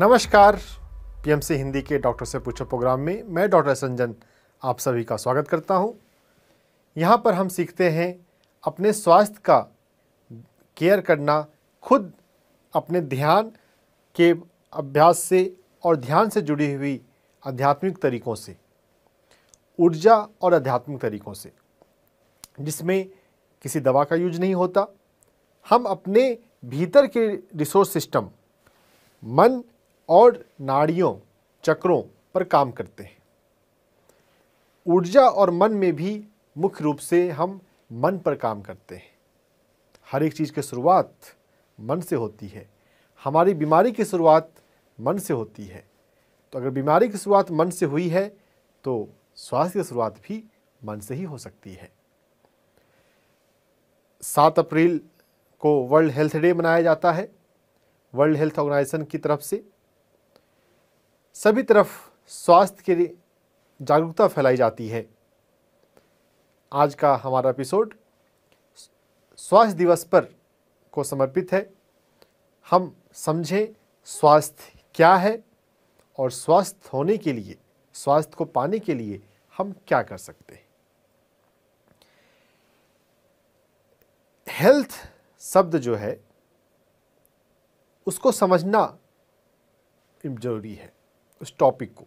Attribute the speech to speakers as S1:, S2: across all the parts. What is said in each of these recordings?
S1: नमस्कार पीएमसी हिंदी के डॉक्टर से पूछो प्रोग्राम में मैं डॉक्टर संजन आप सभी का स्वागत करता हूं यहां पर हम सीखते हैं अपने स्वास्थ्य का केयर करना खुद अपने ध्यान के अभ्यास से और ध्यान से जुड़ी हुई आध्यात्मिक तरीकों से ऊर्जा और आध्यात्मिक तरीकों से जिसमें किसी दवा का यूज नहीं होता हम अपने भीतर के रिसोर्स सिस्टम मन और नाड़ियों चक्रों पर काम करते हैं ऊर्जा और मन में भी मुख्य रूप से हम मन पर काम करते हैं हर एक चीज़ की शुरुआत मन से होती है हमारी बीमारी की शुरुआत मन से होती है तो अगर बीमारी की शुरुआत मन से हुई है तो स्वास्थ्य की शुरुआत भी मन से ही हो सकती है सात अप्रैल को वर्ल्ड हेल्थ डे मनाया जाता है वर्ल्ड हेल्थ ऑर्गेनाइजेशन की तरफ से सभी तरफ स्वास्थ्य के लिए जागरूकता फैलाई जाती है आज का हमारा एपिसोड स्वास्थ्य दिवस पर को समर्पित है हम समझें स्वास्थ्य क्या है और स्वास्थ्य होने के लिए स्वास्थ्य को पाने के लिए हम क्या कर सकते हैं हेल्थ शब्द जो है उसको समझना जरूरी है उस टॉपिक को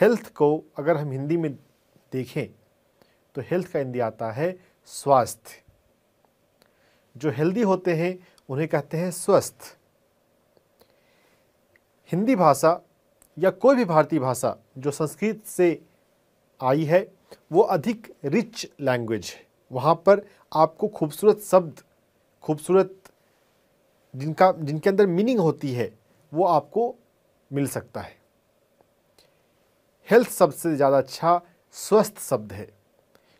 S1: हेल्थ को अगर हम हिंदी में देखें तो हेल्थ का हिंदी आता है स्वास्थ्य जो हेल्दी होते हैं उन्हें कहते हैं स्वस्थ हिंदी भाषा या कोई भी भारतीय भाषा जो संस्कृत से आई है वो अधिक रिच लैंग्वेज है वहाँ पर आपको खूबसूरत शब्द खूबसूरत जिनका जिनके अंदर मीनिंग होती है वो आपको मिल सकता है हेल्थ सबसे ज़्यादा अच्छा स्वस्थ शब्द है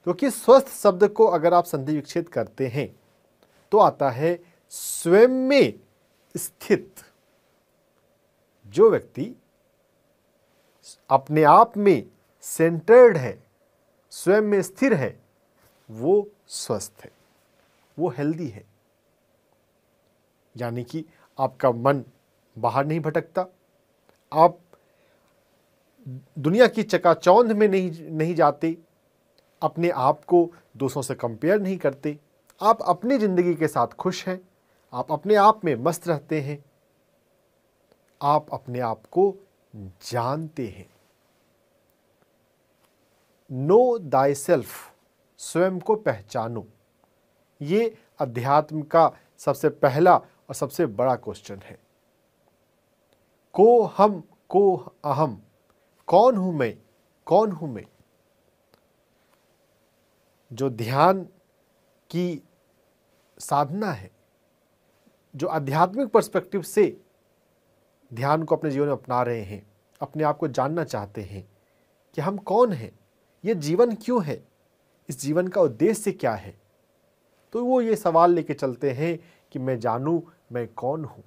S1: क्योंकि स्वस्थ शब्द को अगर आप संधि विक्षेद करते हैं तो आता है स्वयं में स्थित जो व्यक्ति अपने आप में सेंटर्ड है स्वयं में स्थिर है वो स्वस्थ है वो हेल्दी है यानी कि आपका मन बाहर नहीं भटकता आप दुनिया की चकाचौंध में नहीं नहीं जाते अपने आप को दूसरों से कंपेयर नहीं करते आप अपनी ज़िंदगी के साथ खुश हैं आप अपने आप में मस्त रहते हैं आप अपने आप को जानते हैं नो दाई सेल्फ स्वयं को पहचानो ये अध्यात्म का सबसे पहला और सबसे बड़ा क्वेश्चन है को हम को अहम कौन हूँ मैं कौन हूँ मैं जो ध्यान की साधना है जो आध्यात्मिक पर्सपेक्टिव से ध्यान को अपने जीवन में अपना रहे हैं अपने आप को जानना चाहते हैं कि हम कौन हैं ये जीवन क्यों है इस जीवन का उद्देश्य क्या है तो वो ये सवाल लेके चलते हैं कि मैं जानूं मैं कौन हूँ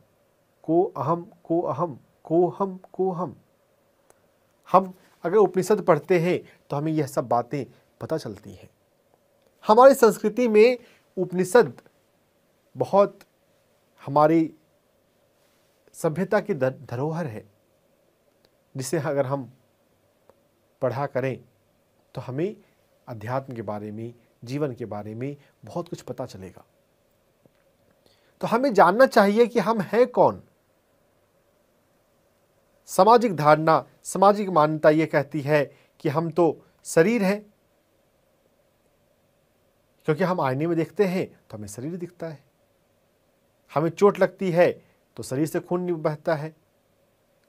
S1: को अहम को अहम को को हम हम अगर उपनिषद पढ़ते हैं तो हमें यह सब बातें पता चलती हैं हमारी संस्कृति में उपनिषद बहुत हमारी सभ्यता की धरोहर है जिसे अगर हम पढ़ा करें तो हमें अध्यात्म के बारे में जीवन के बारे में बहुत कुछ पता चलेगा तो हमें जानना चाहिए कि हम हैं कौन सामाजिक धारणा सामाजिक मान्यता ये कहती है कि हम तो शरीर हैं क्योंकि हम आईने में देखते हैं तो हमें शरीर दिखता है हमें चोट लगती है तो शरीर से खून बहता है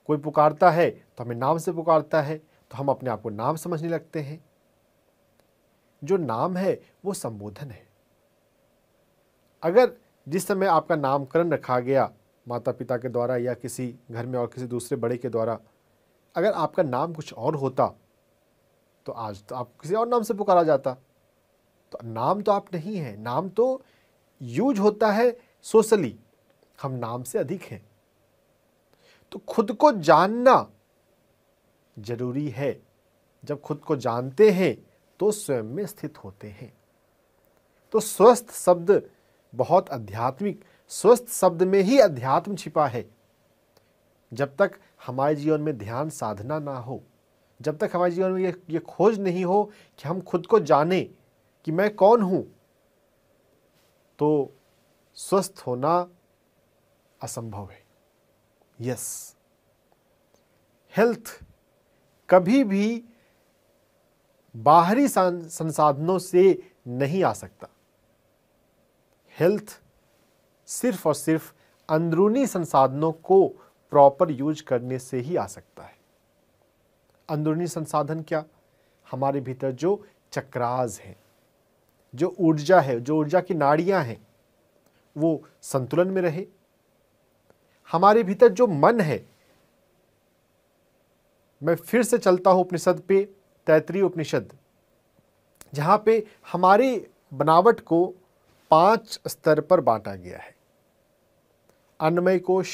S1: कोई पुकारता है तो हमें नाम से पुकारता है तो हम अपने आप को नाम समझने लगते हैं जो नाम है वो संबोधन है अगर जिस समय आपका नामकरण रखा गया माता पिता के द्वारा या किसी घर में और किसी दूसरे बड़े के द्वारा अगर आपका नाम कुछ और होता तो आज तो आप किसी और नाम से पुकारा जाता तो नाम तो आप नहीं हैं नाम तो यूज होता है सोशली हम नाम से अधिक हैं तो खुद को जानना जरूरी है जब खुद को जानते हैं तो स्वयं में स्थित होते हैं तो स्वस्थ शब्द बहुत आध्यात्मिक स्वस्थ शब्द में ही अध्यात्म छिपा है जब तक हमारे जीवन में ध्यान साधना ना हो जब तक हमारे जीवन में ये ये खोज नहीं हो कि हम खुद को जाने कि मैं कौन हूं तो स्वस्थ होना असंभव है यस हेल्थ कभी भी बाहरी संसाधनों से नहीं आ सकता हेल्थ सिर्फ और सिर्फ अंदरूनी संसाधनों को प्रॉपर यूज करने से ही आ सकता है अंदरूनी संसाधन क्या हमारे भीतर जो चक्राज हैं जो ऊर्जा है जो ऊर्जा की नाड़ियां हैं वो संतुलन में रहे हमारे भीतर जो मन है मैं फिर से चलता हूं उपनिषद पे तैतरी उपनिषद जहां पे हमारी बनावट को पांच स्तर पर बांटा गया है अन्नमय कोश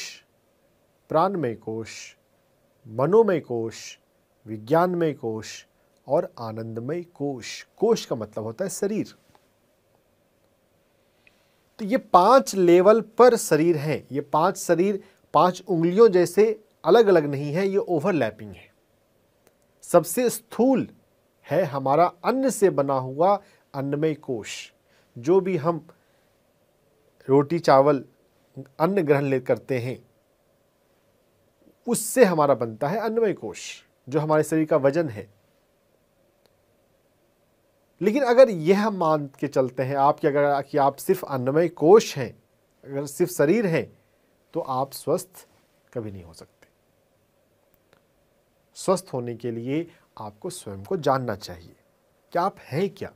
S1: प्राणमय कोश मनोमय कोश विज्ञानमय कोश और आनंदमय कोश कोश का मतलब होता है शरीर तो ये पांच लेवल पर शरीर है ये पांच शरीर पांच उंगलियों जैसे अलग अलग नहीं है ये ओवरलैपिंग है सबसे स्थूल है हमारा अन्न से बना हुआ अन्नमय कोश जो भी हम रोटी चावल अन्न ग्रहण ले करते हैं उससे हमारा बनता है अन्नमय कोश जो हमारे शरीर का वजन है लेकिन अगर यह हम मान के चलते हैं आप कि अगर कि आप सिर्फ अन्नमय कोश हैं अगर सिर्फ शरीर हैं तो आप स्वस्थ कभी नहीं हो सकते स्वस्थ होने के लिए आपको स्वयं को जानना चाहिए कि आप हैं क्या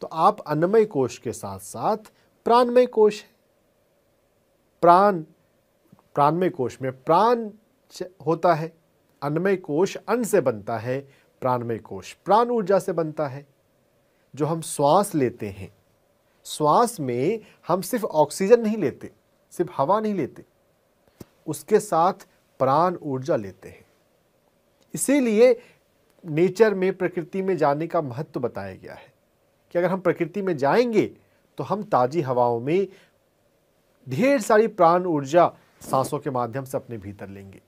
S1: तो आप अन्नमय कोश के साथ साथ प्राणमय कोश हैं प्राण प्राणमय कोश में प्राण होता है अन्नमय कोश अन्न से बनता है प्राणमय कोश प्राण ऊर्जा से बनता है जो हम श्वास लेते हैं श्वास में हम सिर्फ ऑक्सीजन नहीं लेते सिर्फ हवा नहीं लेते उसके साथ प्राण ऊर्जा लेते हैं इसीलिए नेचर में प्रकृति में जाने का महत्व बताया गया है कि अगर हम प्रकृति में जाएंगे तो हम ताज़ी हवाओं में ढेर सारी प्राण ऊर्जा सांसों के माध्यम से अपने भीतर लेंगे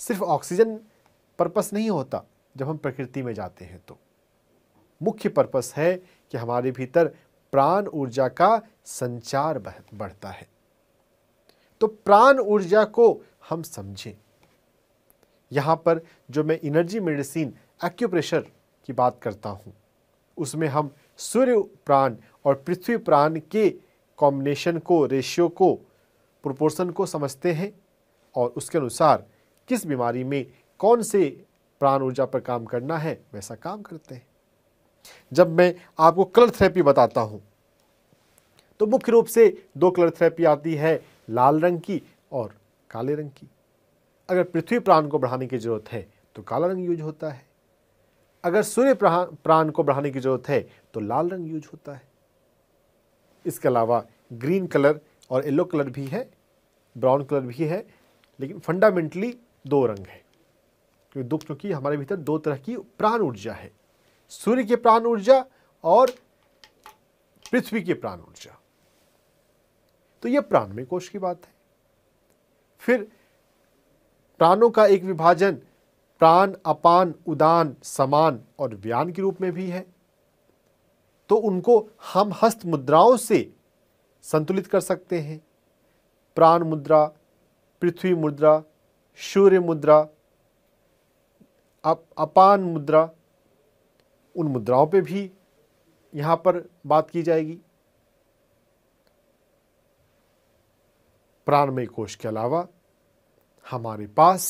S1: सिर्फ ऑक्सीजन पर्पस नहीं होता जब हम प्रकृति में जाते हैं तो मुख्य पर्पस है कि हमारे भीतर प्राण ऊर्जा का संचार बढ़ता है तो प्राण ऊर्जा को हम समझें यहां पर जो मैं एनर्जी मेडिसिन एक्यूप्रेशर की बात करता हूं उसमें हम सूर्य प्राण और पृथ्वी प्राण के कॉम्बिनेशन को रेशियो को प्रोपोर्शन को समझते हैं और उसके अनुसार किस बीमारी में कौन से प्राण ऊर्जा पर काम करना है वैसा काम करते हैं जब मैं आपको कलर थेरेपी बताता हूँ तो मुख्य रूप से दो कलर थेरेपी आती है लाल रंग की और काले रंग की अगर पृथ्वी प्राण को बढ़ाने की जरूरत है तो काला रंग यूज होता है अगर सूर्य प्राण को बढ़ाने की जरूरत है तो लाल रंग यूज होता है इसके अलावा ग्रीन कलर और येलो कलर भी है ब्राउन कलर भी है लेकिन फंडामेंटली दो रंग है क्योंकि दुख क्योंकि हमारे भीतर दो तरह की प्राण ऊर्जा है सूर्य के प्राण ऊर्जा और पृथ्वी के प्राण ऊर्जा तो यह प्राण में कोश की बात है फिर प्राणों का एक विभाजन प्राण अपान उदान समान और व्यान के रूप में भी है तो उनको हम हस्त मुद्राओं से संतुलित कर सकते हैं प्राण मुद्रा पृथ्वी मुद्रा सूर्य मुद्रा अप, अपान मुद्रा उन मुद्राओं पे भी यहाँ पर बात की जाएगी प्राणमय कोश के अलावा हमारे पास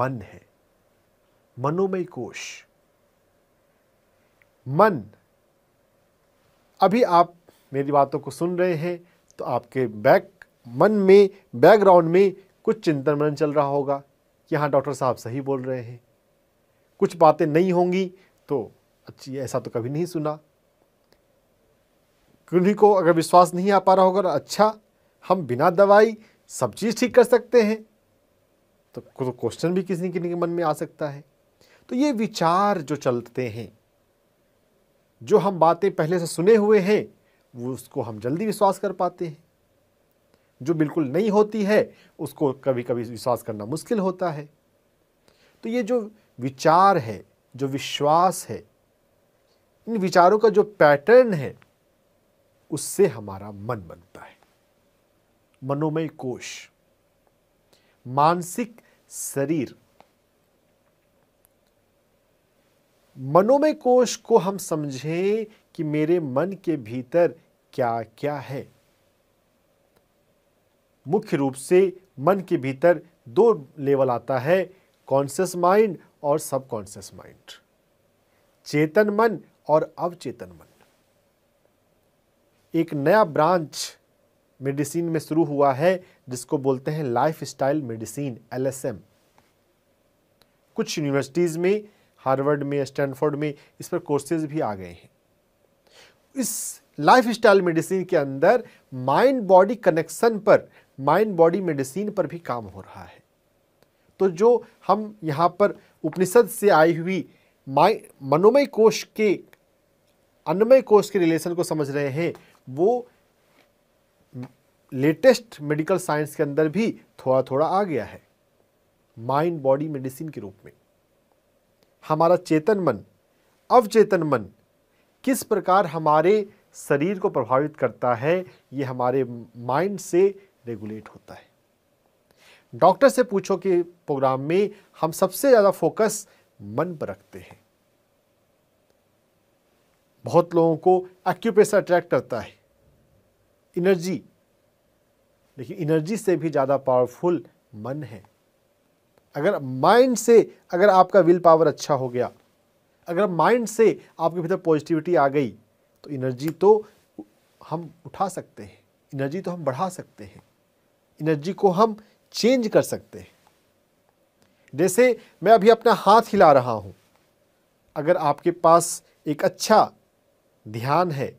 S1: मन है मनोमय कोश मन अभी आप मेरी बातों को सुन रहे हैं तो आपके बैक मन में बैकग्राउंड में कुछ चिंतन मनन चल रहा होगा कि हाँ डॉक्टर साहब सही बोल रहे हैं कुछ बातें नहीं होंगी तो अच्छी ऐसा तो कभी नहीं सुना किन्हीं को अगर विश्वास नहीं आ पा रहा होगा तो अच्छा हम बिना दवाई सब चीज़ ठीक कर सकते हैं तो क्वेश्चन तो भी किसी किसी के मन में आ सकता है तो ये विचार जो चलते हैं जो हम बातें पहले से सुने हुए हैं वो उसको हम जल्दी विश्वास कर पाते हैं जो बिल्कुल नहीं होती है उसको कभी कभी विश्वास करना मुश्किल होता है तो ये जो विचार है जो विश्वास है इन विचारों का जो पैटर्न है उससे हमारा मन बनता है मनोमय कोश मानसिक शरीर मनोमय कोश को हम समझें कि मेरे मन के भीतर क्या क्या है मुख्य रूप से मन के भीतर दो लेवल आता है कॉन्शियस माइंड और सबकॉन्शियस माइंड चेतन मन और अवचेतन मन एक नया ब्रांच मेडिसिन में शुरू हुआ है जिसको बोलते हैं लाइफ स्टाइल मेडिसिन एलएसएम कुछ यूनिवर्सिटीज़ में हार्वर्ड में स्टैनफोर्ड में इस पर कोर्सेज भी आ गए हैं इस लाइफ स्टाइल मेडिसिन के अंदर माइंड बॉडी कनेक्शन पर माइंड बॉडी मेडिसिन पर भी काम हो रहा है तो जो हम यहाँ पर उपनिषद से आई हुई मनोमय कोश के अन्नमय कोश के रिलेशन को समझ रहे हैं वो लेटेस्ट मेडिकल साइंस के अंदर भी थोड़ा थोड़ा आ गया है माइंड बॉडी मेडिसिन के रूप में हमारा चेतन मन अवचेतन मन किस प्रकार हमारे शरीर को प्रभावित करता है ये हमारे माइंड से रेगुलेट होता है डॉक्टर से पूछो कि प्रोग्राम में हम सबसे ज़्यादा फोकस मन पर रखते हैं बहुत लोगों को एक्यूप्रेशर अट्रैक्ट करता है एनर्जी लेकिन एनर्जी से भी ज़्यादा पावरफुल मन है अगर माइंड से अगर आपका विल पावर अच्छा हो गया अगर माइंड से आपके भीतर पॉजिटिविटी आ गई तो एनर्जी तो हम उठा सकते हैं एनर्जी तो हम बढ़ा सकते हैं एनर्जी को हम चेंज कर सकते हैं जैसे मैं अभी अपना हाथ हिला रहा हूँ अगर आपके पास एक अच्छा ध्यान है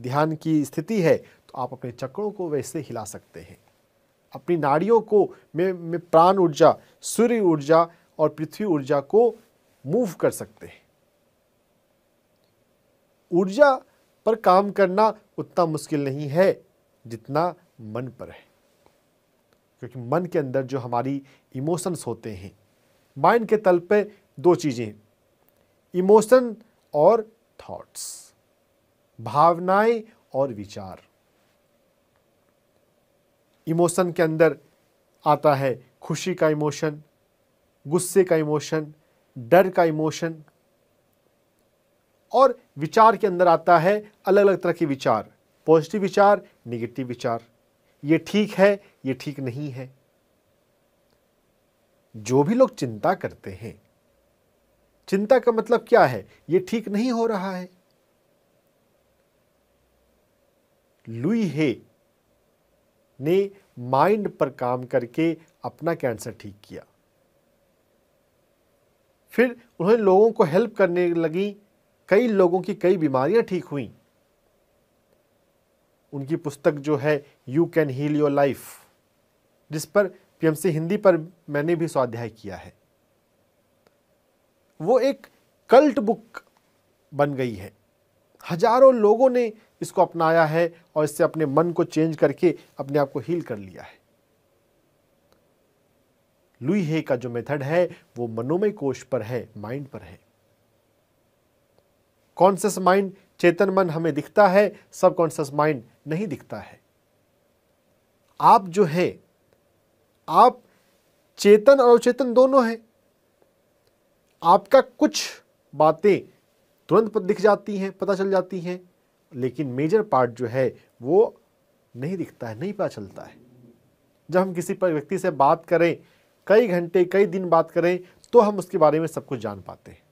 S1: ध्यान की स्थिति है तो आप अपने चक्रों को वैसे हिला सकते हैं अपनी नाड़ियों को में, में प्राण ऊर्जा सूर्य ऊर्जा और पृथ्वी ऊर्जा को मूव कर सकते हैं ऊर्जा पर काम करना उतना मुश्किल नहीं है जितना मन पर है क्योंकि मन के अंदर जो हमारी इमोशंस होते हैं माइंड के तल पे दो चीज़ें इमोशन और थॉट्स भावनाएं और विचार इमोशन के अंदर आता है खुशी का इमोशन गुस्से का इमोशन डर का इमोशन और विचार के अंदर आता है अलग अलग तरह के विचार पॉजिटिव विचार निगेटिव विचार ये ठीक है ये ठीक नहीं है जो भी लोग चिंता करते हैं चिंता का मतलब क्या है ये ठीक नहीं हो रहा है लुई हे ने माइंड पर काम करके अपना कैंसर ठीक किया फिर उन्होंने लोगों को हेल्प करने लगी कई लोगों की कई बीमारियां ठीक हुई उनकी पुस्तक जो है you can heal your life जिस पर पीएमसी हिंदी पर मैंने भी स्वाध्याय किया है वो एक कल्ट बुक बन गई है हजारों लोगों ने इसको अपनाया है और इससे अपने मन को चेंज करके अपने आप को हील कर लिया है लुई हे का जो मेथड है वो मनोमय कोश पर है माइंड पर है कॉन्शियस माइंड चेतन मन हमें दिखता है सब कॉन्शियस माइंड नहीं दिखता है आप जो है आप चेतन और अवचेतन दोनों हैं आपका कुछ बातें तुरंत दिख जाती हैं पता चल जाती हैं लेकिन मेजर पार्ट जो है वो नहीं दिखता है नहीं पता चलता है जब हम किसी पर व्यक्ति से बात करें कई घंटे कई दिन बात करें तो हम उसके बारे में सब कुछ जान पाते हैं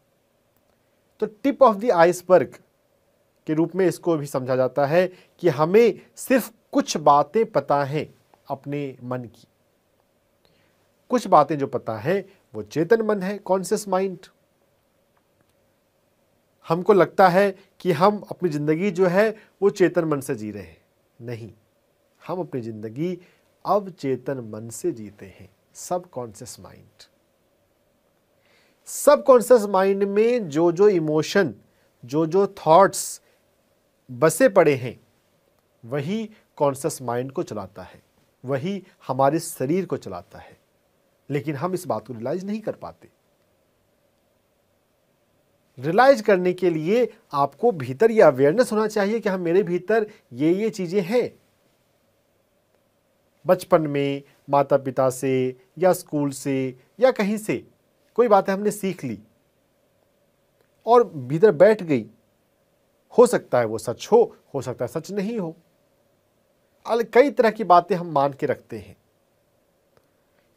S1: तो टिप ऑफ द आइसबर्ग के रूप में इसको भी समझा जाता है कि हमें सिर्फ कुछ बातें पता हैं अपने मन की कुछ बातें जो पता है वो चेतन मन है कॉन्शियस माइंड हमको लगता है कि हम अपनी ज़िंदगी जो है वो चेतन मन से जी रहे हैं नहीं हम अपनी ज़िंदगी अब चेतन मन से जीते हैं subconscious mind subconscious mind में जो जो इमोशन जो जो थॉट्स बसे पड़े हैं वही कॉन्शियस माइंड को चलाता है वही हमारे शरीर को चलाता है लेकिन हम इस बात को रिलाइज नहीं कर पाते रियलाइज करने के लिए आपको भीतर ये अवेयरनेस होना चाहिए कि हम हाँ, मेरे भीतर ये ये चीज़ें हैं बचपन में माता पिता से या स्कूल से या कहीं से कोई बातें हमने सीख ली और भीतर बैठ गई हो सकता है वो सच हो हो सकता है सच नहीं हो कई तरह की बातें हम मान के रखते हैं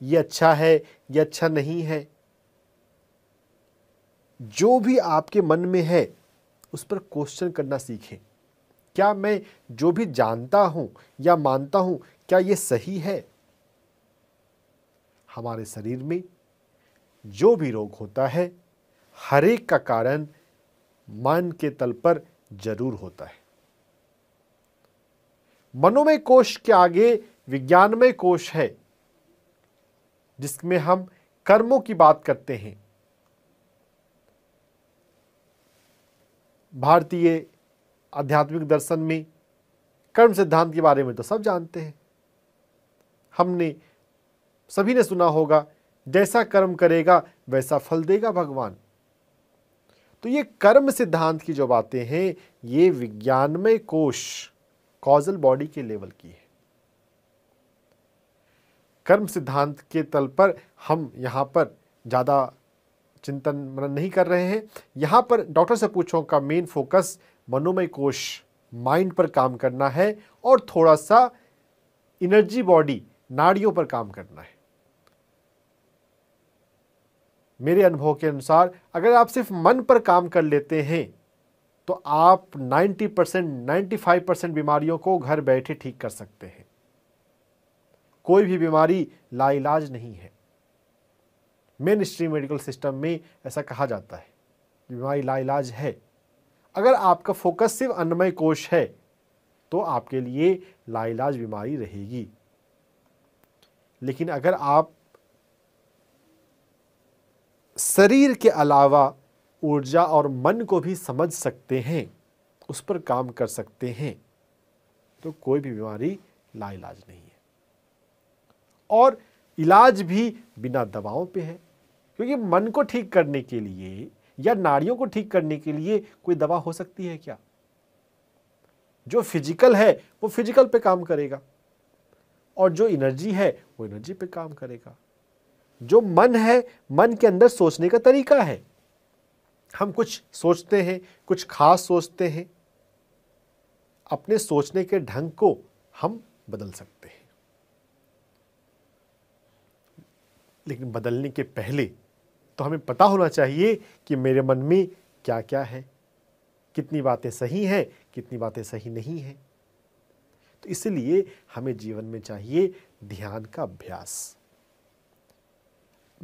S1: ये अच्छा है ये अच्छा नहीं है जो भी आपके मन में है उस पर क्वेश्चन करना सीखें क्या मैं जो भी जानता हूं या मानता हूं क्या यह सही है हमारे शरीर में जो भी रोग होता है हर एक का कारण मन के तल पर जरूर होता है मनोमय कोश के आगे विज्ञानमय कोश है जिसमें हम कर्मों की बात करते हैं भारतीय आध्यात्मिक दर्शन में कर्म सिद्धांत के बारे में तो सब जानते हैं हमने सभी ने सुना होगा जैसा कर्म करेगा वैसा फल देगा भगवान तो ये कर्म सिद्धांत की जो बातें हैं ये विज्ञानमय कोश कॉजल बॉडी के लेवल की है कर्म सिद्धांत के तल पर हम यहाँ पर ज़्यादा चिंतन मनन नहीं कर रहे हैं यहाँ पर डॉक्टर से पूछो का मेन फोकस मनोमय कोश माइंड पर काम करना है और थोड़ा सा एनर्जी बॉडी नाड़ियों पर काम करना है मेरे अनुभव के अनुसार अगर आप सिर्फ मन पर काम कर लेते हैं तो आप 90 परसेंट नाइन्टी परसेंट बीमारियों को घर बैठे ठीक कर सकते हैं कोई भी बीमारी लाइलाज नहीं है मेन स्ट्रीम मेडिकल सिस्टम में ऐसा कहा जाता है बीमारी लाइलाज है अगर आपका फोकस सिर्फ अन्नमय कोष है तो आपके लिए लाइलाज बीमारी रहेगी लेकिन अगर आप शरीर के अलावा ऊर्जा और मन को भी समझ सकते हैं उस पर काम कर सकते हैं तो कोई भी बीमारी लाइलाज नहीं है और इलाज भी बिना दवाओं पे है क्योंकि मन को ठीक करने के लिए या नाड़ियों को ठीक करने के लिए कोई दवा हो सकती है क्या जो फिजिकल है वो फिजिकल पे काम करेगा और जो एनर्जी है वो एनर्जी पे काम करेगा जो मन है मन के अंदर सोचने का तरीका है हम कुछ सोचते हैं कुछ खास सोचते हैं अपने सोचने के ढंग को हम बदल सकते हैं लेकिन बदलने के पहले तो हमें पता होना चाहिए कि मेरे मन में क्या क्या है कितनी बातें सही हैं कितनी बातें सही नहीं हैं तो इसलिए हमें जीवन में चाहिए ध्यान का अभ्यास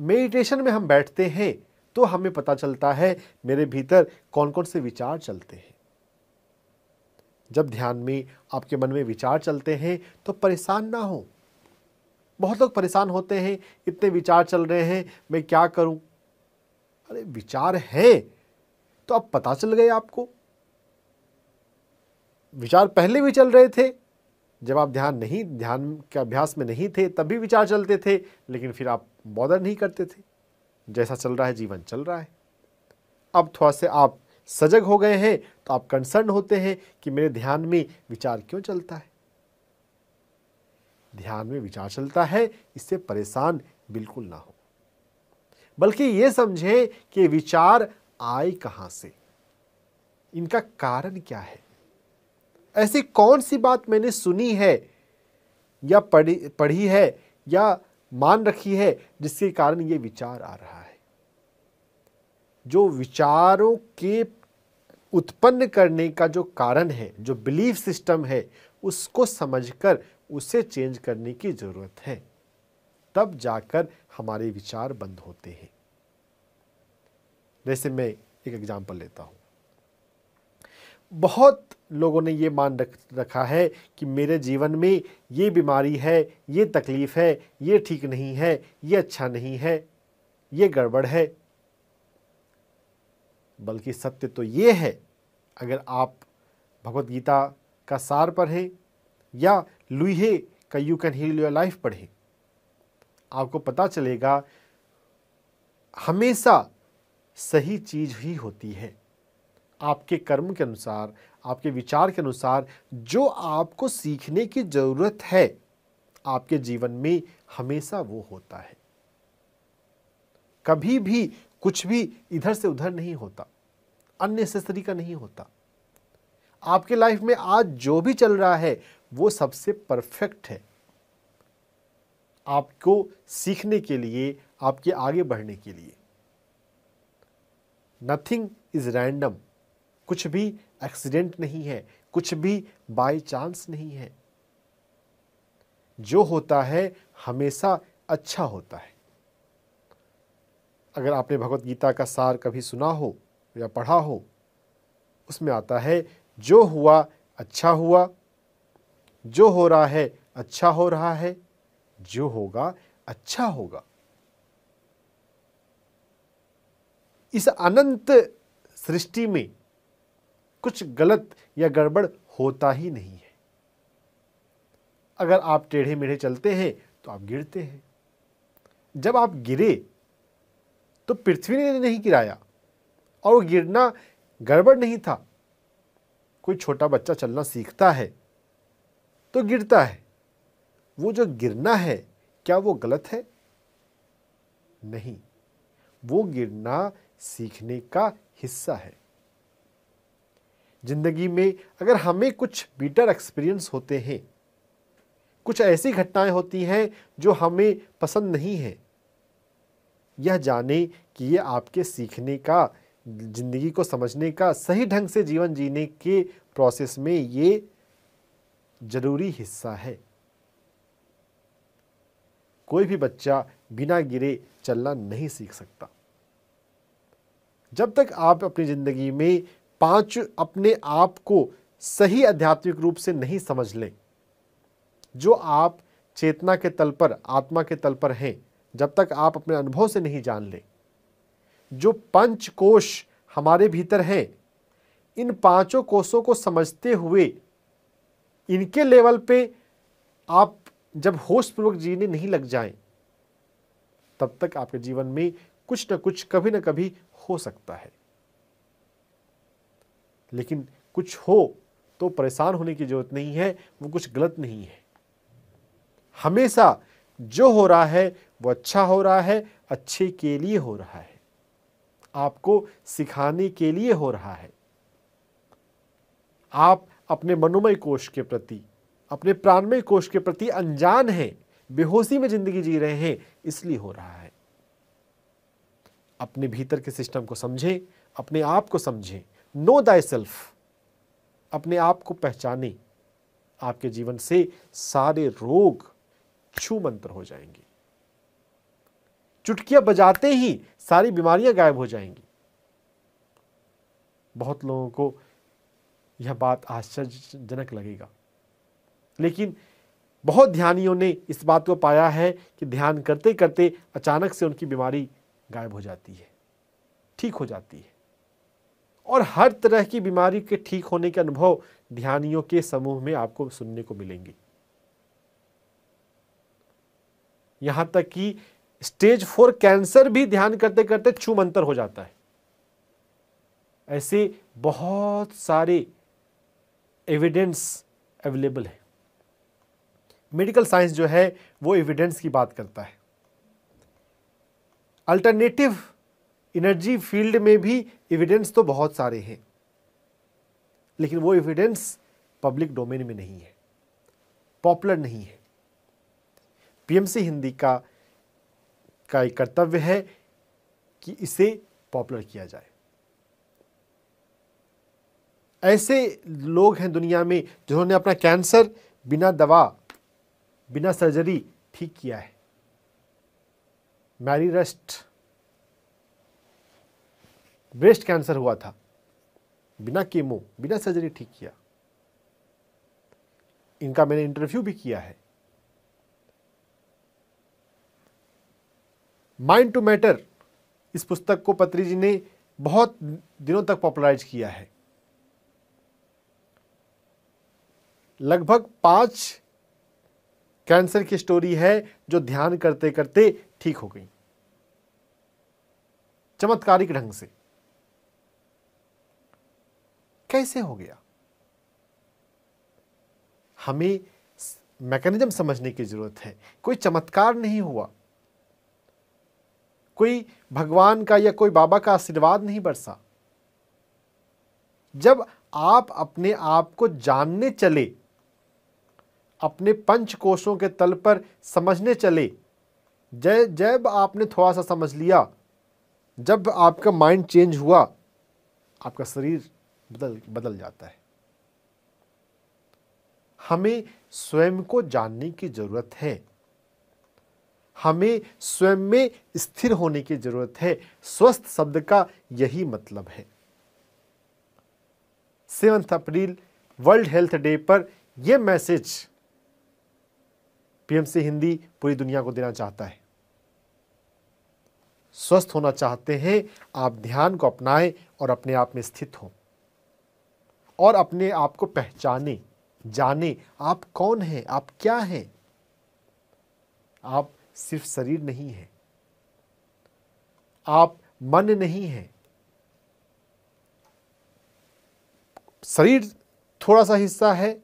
S1: मेडिटेशन में हम बैठते हैं तो हमें पता चलता है मेरे भीतर कौन कौन से विचार चलते हैं जब ध्यान में आपके मन में विचार चलते हैं तो परेशान ना हो बहुत लोग परेशान होते हैं इतने विचार चल रहे हैं मैं क्या करूं अरे विचार है तो अब पता चल गए आपको विचार पहले भी चल रहे थे जब आप ध्यान नहीं ध्यान के अभ्यास में नहीं थे तब भी विचार चलते थे लेकिन फिर आप बॉदर नहीं करते थे जैसा चल रहा है जीवन चल रहा है अब थोड़ा से आप सजग हो गए हैं तो आप कंसर्न होते हैं कि मेरे ध्यान में विचार क्यों चलता है ध्यान में विचार चलता है इससे परेशान बिल्कुल ना हो बल्कि ये समझें कि विचार आए कहाँ से इनका कारण क्या है ऐसी कौन सी बात मैंने सुनी है या पढ़ी पढ़ी है या मान रखी है जिसके कारण ये विचार आ रहा है जो विचारों के उत्पन्न करने का जो कारण है जो बिलीफ सिस्टम है उसको समझकर उसे चेंज करने की ज़रूरत है तब जाकर हमारे विचार बंद होते हैं जैसे मैं एक एग्जाम्पल लेता हूं बहुत लोगों ने यह मान रख रखा है कि मेरे जीवन में ये बीमारी है ये तकलीफ़ है ये ठीक नहीं है ये अच्छा नहीं है ये गड़बड़ है बल्कि सत्य तो ये है अगर आप भगवत गीता का सार पढ़ें या लुहे का you can heal your life पढ़ें आपको पता चलेगा हमेशा सही चीज ही होती है आपके कर्म के अनुसार आपके विचार के अनुसार जो आपको सीखने की ज़रूरत है आपके जीवन में हमेशा वो होता है कभी भी कुछ भी इधर से उधर नहीं होता अननेसेसरी का नहीं होता आपके लाइफ में आज जो भी चल रहा है वो सबसे परफेक्ट है आपको सीखने के लिए आपके आगे बढ़ने के लिए नथिंग इज़ रैंडम कुछ भी एक्सीडेंट नहीं है कुछ भी बाय चांस नहीं है जो होता है हमेशा अच्छा होता है अगर आपने भगवत गीता का सार कभी सुना हो या पढ़ा हो उसमें आता है जो हुआ अच्छा हुआ जो हो रहा है अच्छा हो रहा है जो होगा अच्छा होगा इस अनंत सृष्टि में कुछ गलत या गड़बड़ होता ही नहीं है अगर आप टेढ़े मेढ़े चलते हैं तो आप गिरते हैं जब आप गिरे तो पृथ्वी ने नहीं गिराया और गिरना गड़बड़ नहीं था कोई छोटा बच्चा चलना सीखता है तो गिरता है वो जो गिरना है क्या वो गलत है नहीं वो गिरना सीखने का हिस्सा है जिंदगी में अगर हमें कुछ बीटर एक्सपीरियंस होते हैं कुछ ऐसी घटनाएं होती हैं जो हमें पसंद नहीं है यह जाने कि यह आपके सीखने का जिंदगी को समझने का सही ढंग से जीवन जीने के प्रोसेस में ये ज़रूरी हिस्सा है कोई भी बच्चा बिना गिरे चलना नहीं सीख सकता जब तक आप अपनी ज़िंदगी में पांच अपने आप को सही आध्यात्मिक रूप से नहीं समझ लें जो आप चेतना के तल पर आत्मा के तल पर हैं जब तक आप अपने अनुभव से नहीं जान लें जो पंच कोश हमारे भीतर हैं इन पांचों कोषों को समझते हुए इनके लेवल पे आप जब होशपूर्वक जीने नहीं लग जाए तब तक आपके जीवन में कुछ ना कुछ कभी ना कभी हो सकता है लेकिन कुछ हो तो परेशान होने की जरूरत नहीं है वो कुछ गलत नहीं है हमेशा जो हो रहा है वो अच्छा हो रहा है अच्छे के लिए हो रहा है आपको सिखाने के लिए हो रहा है आप अपने मनोमय कोष के प्रति अपने प्राणमय कोष के प्रति अनजान है बेहोशी में जिंदगी जी रहे हैं इसलिए हो रहा है अपने भीतर के सिस्टम को समझें अपने आप को समझें नो दाई सेल्फ अपने आप को पहचाने आपके जीवन से सारे रोग छू मंत्र हो जाएंगे चुटकियां बजाते ही सारी बीमारियां गायब हो जाएंगी बहुत लोगों को यह बात आश्चर्यजनक लगेगा लेकिन बहुत ध्यानियों ने इस बात को पाया है कि ध्यान करते करते अचानक से उनकी बीमारी गायब हो जाती है ठीक हो जाती है और हर तरह की बीमारी के ठीक होने के अनुभव ध्यानियों के समूह में आपको सुनने को मिलेंगे यहां तक कि स्टेज फोर कैंसर भी ध्यान करते करते मंतर हो जाता है ऐसे बहुत सारे एविडेंस अवेलेबल है मेडिकल साइंस जो है वो एविडेंस की बात करता है अल्टरनेटिव एनर्जी फील्ड में भी एविडेंस तो बहुत सारे हैं लेकिन वो एविडेंस पब्लिक डोमेन में नहीं है पॉपुलर नहीं है पीएमसी हिंदी का का एक कर्तव्य है कि इसे पॉपुलर किया जाए ऐसे लोग हैं दुनिया में जिन्होंने अपना कैंसर बिना दवा बिना सर्जरी ठीक किया है मैरी रस्ट ब्रेस्ट कैंसर हुआ था बिना केमो बिना सर्जरी ठीक किया इनका मैंने इंटरव्यू भी किया है माइंड टू मैटर इस पुस्तक को पत्री जी ने बहुत दिनों तक पॉपुलराइज किया है लगभग पांच कैंसर की स्टोरी है जो ध्यान करते करते ठीक हो गई चमत्कारिक ढंग से कैसे हो गया हमें मैकेनिज्म समझने की जरूरत है कोई चमत्कार नहीं हुआ कोई भगवान का या कोई बाबा का आशीर्वाद नहीं बरसा जब आप अपने आप को जानने चले अपने पंच कोशों के तल पर समझने चले जय जब आपने थोड़ा सा समझ लिया जब आपका माइंड चेंज हुआ आपका शरीर बदल बदल जाता है हमें स्वयं को जानने की ज़रूरत है हमें स्वयं में स्थिर होने की ज़रूरत है स्वस्थ शब्द का यही मतलब है seventh April world health day पर यह मैसेज पीएमसी हिंदी पूरी दुनिया को देना चाहता है स्वस्थ होना चाहते हैं आप ध्यान को अपनाएं और अपने आप में स्थित हों और अपने आप को पहचाने जाने आप कौन हैं आप क्या हैं आप सिर्फ शरीर नहीं हैं आप मन नहीं हैं शरीर थोड़ा सा हिस्सा है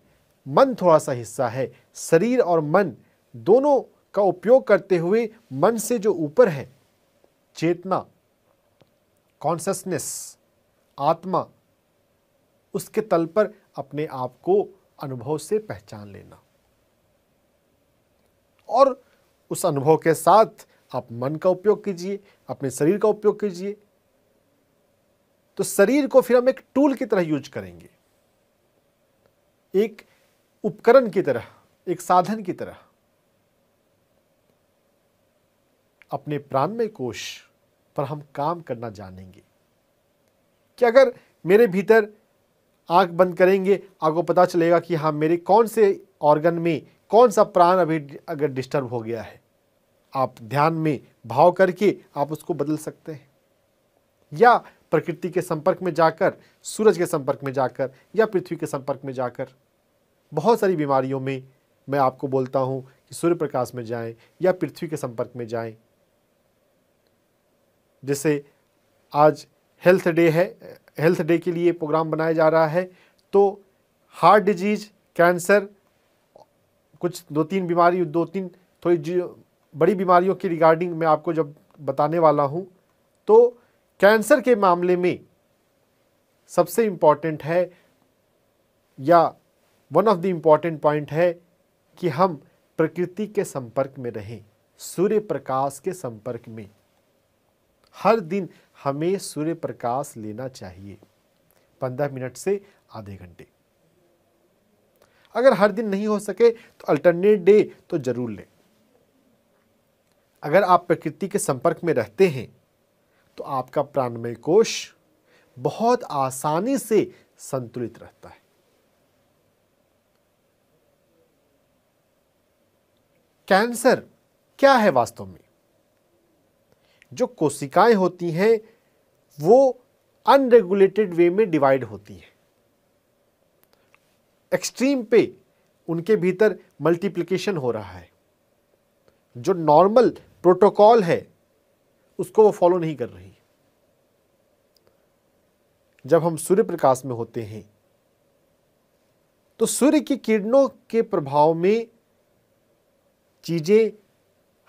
S1: मन थोड़ा सा हिस्सा है शरीर और मन दोनों का उपयोग करते हुए मन से जो ऊपर है चेतना कॉन्सियसनेस आत्मा उसके तल पर अपने आप को अनुभव से पहचान लेना और उस अनुभव के साथ आप मन का उपयोग कीजिए अपने शरीर का उपयोग कीजिए तो शरीर को फिर हम एक टूल की तरह यूज करेंगे एक उपकरण की तरह एक साधन की तरह अपने प्राण में कोश पर हम काम करना जानेंगे कि अगर मेरे भीतर आंख बंद करेंगे आपको पता चलेगा कि हाँ मेरे कौन से ऑर्गन में कौन सा प्राण अभी अगर डिस्टर्ब हो गया है आप ध्यान में भाव करके आप उसको बदल सकते हैं या प्रकृति के संपर्क में जाकर सूरज के संपर्क में जाकर या पृथ्वी के संपर्क में जाकर बहुत सारी बीमारियों में मैं आपको बोलता हूँ कि सूर्य प्रकाश में जाएं या पृथ्वी के संपर्क में जाएं जैसे आज हेल्थ डे है हेल्थ डे के लिए प्रोग्राम बनाया जा रहा है तो हार्ट डिजीज़ कैंसर कुछ दो तीन बीमारी दो तीन थोड़ी बड़ी बीमारियों की रिगार्डिंग मैं आपको जब बताने वाला हूँ तो कैंसर के मामले में सबसे इम्पॉर्टेंट है या one of the important point है कि हम प्रकृति के संपर्क में रहें सूर्य प्रकाश के संपर्क में हर दिन हमें सूर्य प्रकाश लेना चाहिए पंद्रह मिनट से आधे घंटे अगर हर दिन नहीं हो सके तो अल्टरनेट डे तो जरूर लें अगर आप प्रकृति के संपर्क में रहते हैं तो आपका प्राणमय कोश बहुत आसानी से संतुलित रहता है कैंसर क्या है वास्तव में जो कोशिकाएं होती हैं वो अनरेगुलेटेड वे में डिवाइड होती हैं एक्सट्रीम पे उनके भीतर मल्टीप्लिकेशन हो रहा है जो नॉर्मल प्रोटोकॉल है उसको वो फॉलो नहीं कर रही जब हम सूर्य प्रकाश में होते हैं तो सूर्य की किरणों के प्रभाव में चीज़ें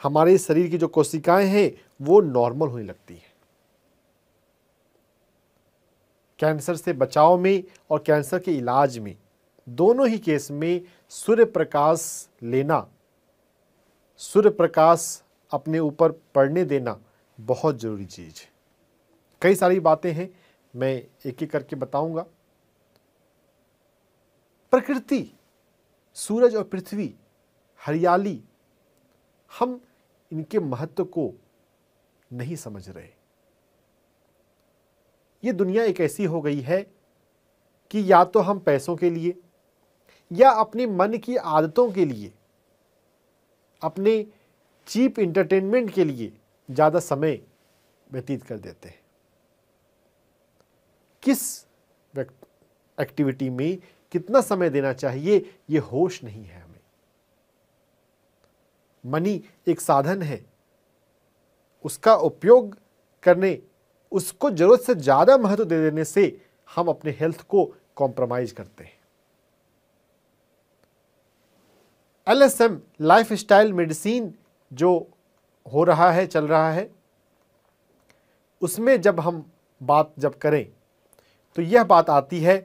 S1: हमारे शरीर की जो कोशिकाएं हैं वो नॉर्मल होने लगती है कैंसर से बचाव में और कैंसर के इलाज में दोनों ही केस में सूर्य प्रकाश लेना सूर्य प्रकाश अपने ऊपर पड़ने देना बहुत ज़रूरी चीज़ है कई सारी बातें हैं मैं एक एक करके बताऊंगा प्रकृति सूरज और पृथ्वी हरियाली हम इनके महत्व को नहीं समझ रहे ये दुनिया एक ऐसी हो गई है कि या तो हम पैसों के लिए या अपने मन की आदतों के लिए अपने चीप इंटरटेनमेंट के लिए ज़्यादा समय व्यतीत कर देते हैं किस एक्टिविटी में कितना समय देना चाहिए ये होश नहीं है हमें मनी एक साधन है उसका उपयोग करने उसको ज़रूरत से ज़्यादा महत्व दे देने से हम अपने हेल्थ को कॉम्प्रोमाइज़ करते हैं L S M lifestyle medicine जो हो रहा है चल रहा है उसमें जब हम बात जब करें तो यह बात आती है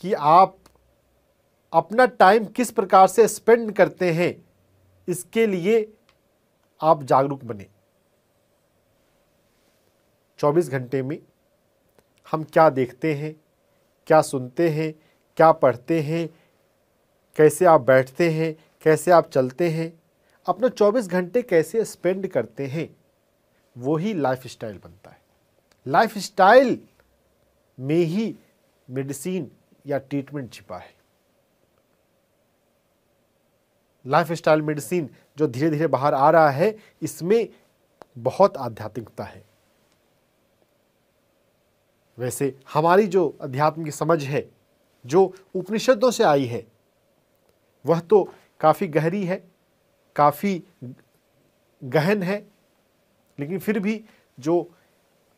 S1: कि आप अपना टाइम किस प्रकार से स्पेंड करते हैं इसके लिए आप जागरूक बने 24 घंटे में हम क्या देखते हैं क्या सुनते हैं क्या पढ़ते हैं कैसे आप बैठते हैं कैसे आप चलते हैं अपना 24 घंटे कैसे स्पेंड करते हैं वो ही लाइफ स्टाइल बनता है लाइफ स्टाइल में ही मेडिसिन या ट्रीटमेंट छिपा है लाइफ स्टाइल मेडिसिन जो धीरे धीरे बाहर आ रहा है इसमें बहुत आध्यात्मिकता है वैसे हमारी जो अध्यात्म की समझ है जो उपनिषदों से आई है वह तो काफ़ी गहरी है काफ़ी गहन है लेकिन फिर भी जो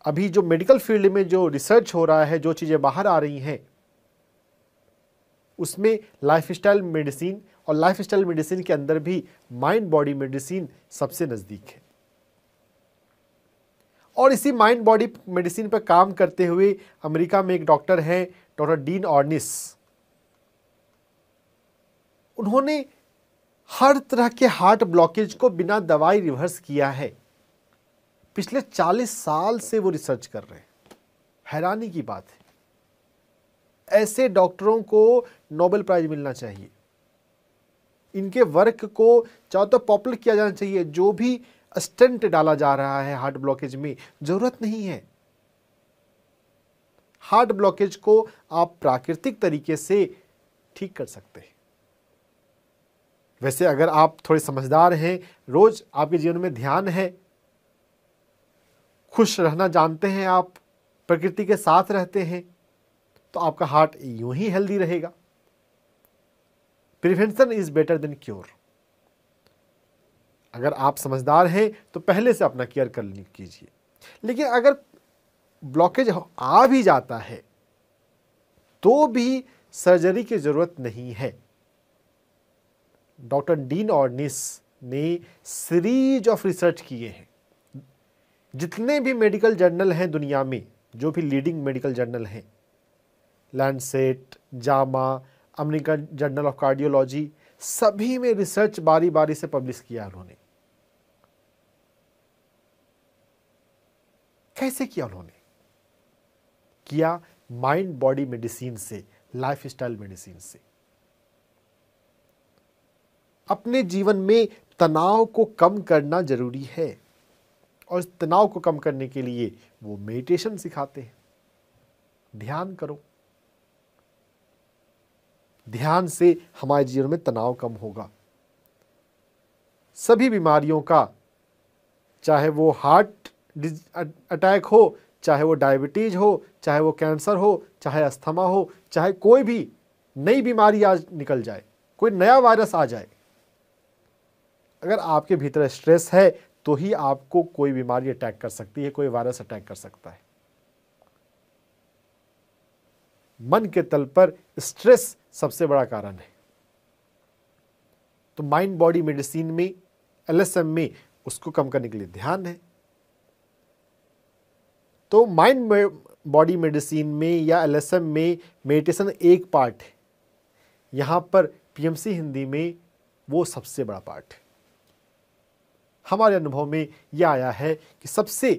S1: अभी जो मेडिकल फील्ड में जो रिसर्च हो रहा है जो चीज़ें बाहर आ रही हैं उसमें लाइफस्टाइल मेडिसिन और लाइफस्टाइल मेडिसिन के अंदर भी माइंड बॉडी मेडिसिन सबसे नज़दीक है और इसी माइंड बॉडी मेडिसिन पर काम करते हुए अमेरिका में एक डॉक्टर हैं डॉक्टर डीन ऑर्निस उन्होंने हर तरह के हार्ट ब्लॉकेज को बिना दवाई रिवर्स किया है पिछले 40 साल से वो रिसर्च कर रहे हैं हैरानी की बात है ऐसे डॉक्टरों को नोबेल प्राइज मिलना चाहिए इनके वर्क को चाहे तो पॉपुलर किया जाना चाहिए जो भी स्टेंट डाला जा रहा है हार्ट ब्लॉकेज में ज़रूरत नहीं है हार्ट ब्लॉकेज को आप प्राकृतिक तरीके से ठीक कर सकते हैं वैसे अगर आप थोड़े समझदार हैं रोज़ आपके जीवन में ध्यान है खुश रहना जानते हैं आप प्रकृति के साथ रहते हैं तो आपका हार्ट यूं ही हेल्दी रहेगा prevention is better than cure अगर आप समझदार हैं तो पहले से अपना केयर कर कीजिए लेकिन अगर ब्लॉकेज आ भी जाता है तो भी सर्जरी की ज़रूरत नहीं है डॉक्टर डीन और निस ने सीरीज ऑफ रिसर्च किए हैं जितने भी मेडिकल जर्नल हैं दुनिया में जो भी लीडिंग मेडिकल जर्नल हैं Lancet JAMA American journal of cardiology सभी में रिसर्च बारी बारी से पब्लिश किया उन्होंने कैसे किया उन्होंने किया माइंड बॉडी मेडिसिन से लाइफ स्टाइल मेडिसिन से अपने जीवन में तनाव को कम करना जरूरी है और इस तनाव को कम करने के लिए वो मेडिटेशन सिखाते हैं ध्यान करो ध्यान से हमारे जीवन में तनाव कम होगा सभी बीमारियों का चाहे वो हार्ट अटैक हो चाहे वो डायबिटीज़ हो चाहे वो कैंसर हो चाहे अस्थमा हो चाहे कोई भी नई बीमारी आज निकल जाए कोई नया वायरस आ जाए अगर आपके भीतर स्ट्रेस है तो ही आपको कोई बीमारी अटैक कर सकती है कोई वायरस अटैक कर सकता है मन के तल पर स्ट्रेस सबसे बड़ा कारण है तो माइंड बॉडी मेडिसिन में एलएसएम में उसको कम करने के लिए ध्यान है तो माइंड बॉडी मेडिसिन में या एल में मेडिटेशन एक पार्ट है यहाँ पर पीएमसी हिंदी में वो सबसे बड़ा पार्ट है हमारे अनुभव में यह आया है कि सबसे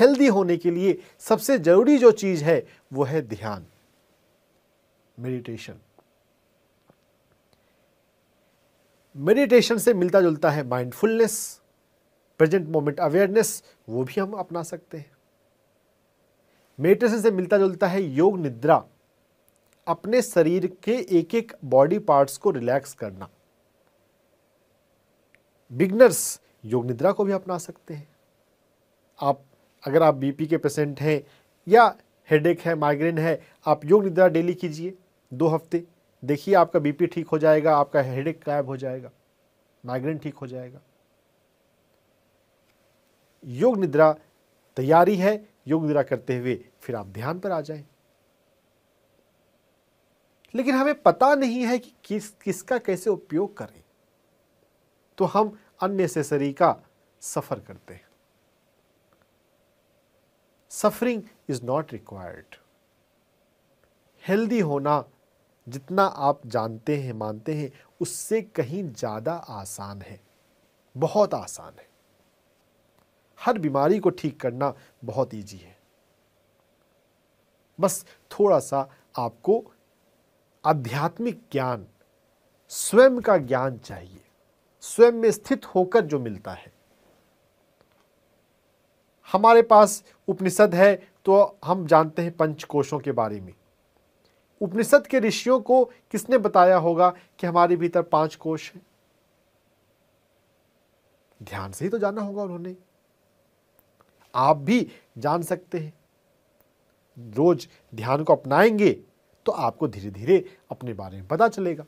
S1: हेल्दी होने के लिए सबसे ज़रूरी जो चीज़ है वो है ध्यान मेडिटेशन मेडिटेशन से मिलता जुलता है माइंडफुलनेस प्रेजेंट मोमेंट अवेयरनेस वो भी हम अपना सकते हैं मेडिटेशन से मिलता जुलता है योग निद्रा अपने शरीर के एक एक बॉडी पार्ट्स को रिलैक्स करना बिगनर्स योग निद्रा को भी अपना सकते हैं आप अगर आप बीपी के पेशेंट हैं या हेडेक है माइग्रेन है आप योग निद्रा डेली कीजिए दो हफ्ते देखिए आपका बीपी ठीक हो जाएगा आपका हेडेक गायब हो जाएगा माइग्रेन ठीक हो जाएगा योग निद्रा तैयारी है योग निद्रा करते हुए फिर आप ध्यान पर आ जाए लेकिन हमें पता नहीं है कि किस किसका कैसे उपयोग करें तो हम अननेसेसरी का सफ़र करते हैं suffering is not required healthy होना जितना आप जानते हैं मानते हैं उससे कहीं ज़्यादा आसान है बहुत आसान है हर बीमारी को ठीक करना बहुत ईजी है बस थोड़ा सा आपको आध्यात्मिक ज्ञान स्वयं का ज्ञान चाहिए स्वयं में स्थित होकर जो मिलता है हमारे पास उपनिषद है तो हम जानते हैं पंच कोशों के बारे में उपनिषद के ऋषियों को किसने बताया होगा कि हमारे भीतर पांच कोश हैं ध्यान से ही तो जाना होगा उन्होंने आप भी जान सकते हैं रोज ध्यान को अपनाएंगे तो आपको धीरे धीरे अपने बारे में पता चलेगा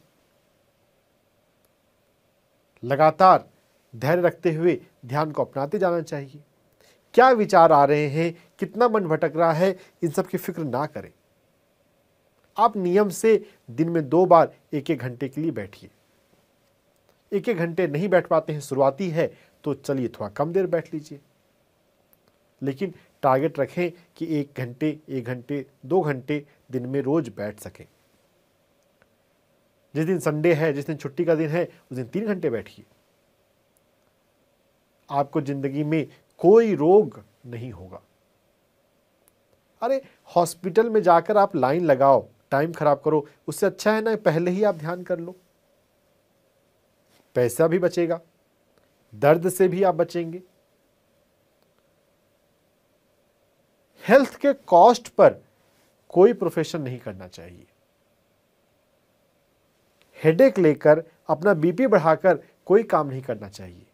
S1: लगातार धैर्य रखते हुए ध्यान को अपनाते जाना चाहिए क्या विचार आ रहे हैं कितना मन भटक रहा है इन सब की फिक्र ना करें आप नियम से दिन में दो बार एक एक घंटे के लिए बैठिए एक एक घंटे नहीं बैठ पाते हैं शुरुआती है तो चलिए थोड़ा कम देर बैठ लीजिए लेकिन टारगेट रखें कि एक घंटे एक घंटे दो घंटे दिन में रोज़ बैठ सकें जिस दिन संडे है जिस दिन छुट्टी का दिन है उस दिन तीन घंटे बैठिए आपको ज़िंदगी में कोई रोग नहीं होगा अरे हॉस्पिटल में जाकर आप लाइन लगाओ टाइम खराब करो उससे अच्छा है ना पहले ही आप ध्यान कर लो पैसा भी बचेगा दर्द से भी आप बचेंगे हेल्थ के कॉस्ट पर कोई प्रोफेशन नहीं करना चाहिए हेडेक लेकर अपना बीपी बढ़ाकर कोई काम नहीं करना चाहिए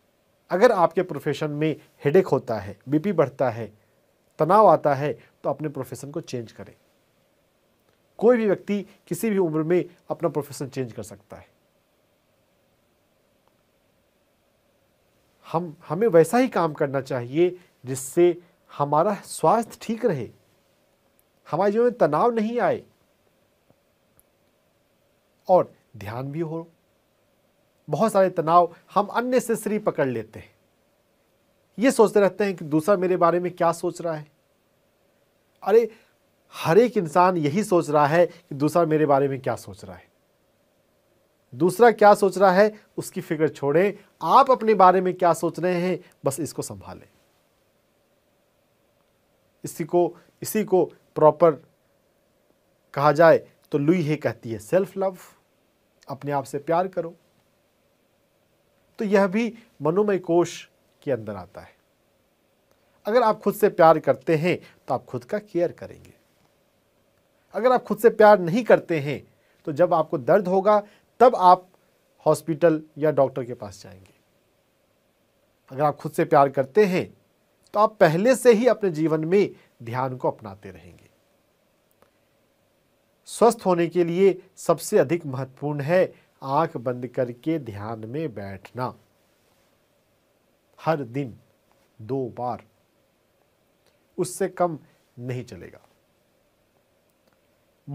S1: अगर आपके प्रोफेशन में हेडेक होता है बीपी बढ़ता है तनाव आता है तो अपने प्रोफेशन को चेंज करें कोई भी व्यक्ति किसी भी उम्र में अपना प्रोफेशन चेंज कर सकता है हम हमें वैसा ही काम करना चाहिए जिससे हमारा स्वास्थ्य ठीक रहे हमारे जीवन में तनाव नहीं आए और ध्यान भी हो बहुत सारे तनाव हम अन्य से श्री पकड़ लेते हैं ये सोचते रहते हैं कि दूसरा मेरे बारे में क्या सोच रहा है अरे हर एक इंसान यही सोच रहा है कि दूसरा मेरे बारे में क्या सोच रहा है दूसरा क्या सोच रहा है उसकी फिक्र छोड़ें आप अपने बारे में क्या सोच रहे हैं बस इसको संभालें इसी को इसी को प्रॉपर कहा जाए तो लुई हे कहती है सेल्फ लव अपने आप से प्यार करो तो यह भी मनोमय कोश के अंदर आता है अगर आप खुद से प्यार करते हैं तो आप खुद का केयर करेंगे अगर आप खुद से प्यार नहीं करते हैं तो जब आपको दर्द होगा तब आप हॉस्पिटल या डॉक्टर के पास जाएंगे अगर आप खुद से प्यार करते हैं तो आप पहले से ही अपने जीवन में ध्यान को अपनाते रहेंगे स्वस्थ होने के लिए सबसे अधिक महत्वपूर्ण है आंख बंद करके ध्यान में बैठना हर दिन दो बार उससे कम नहीं चलेगा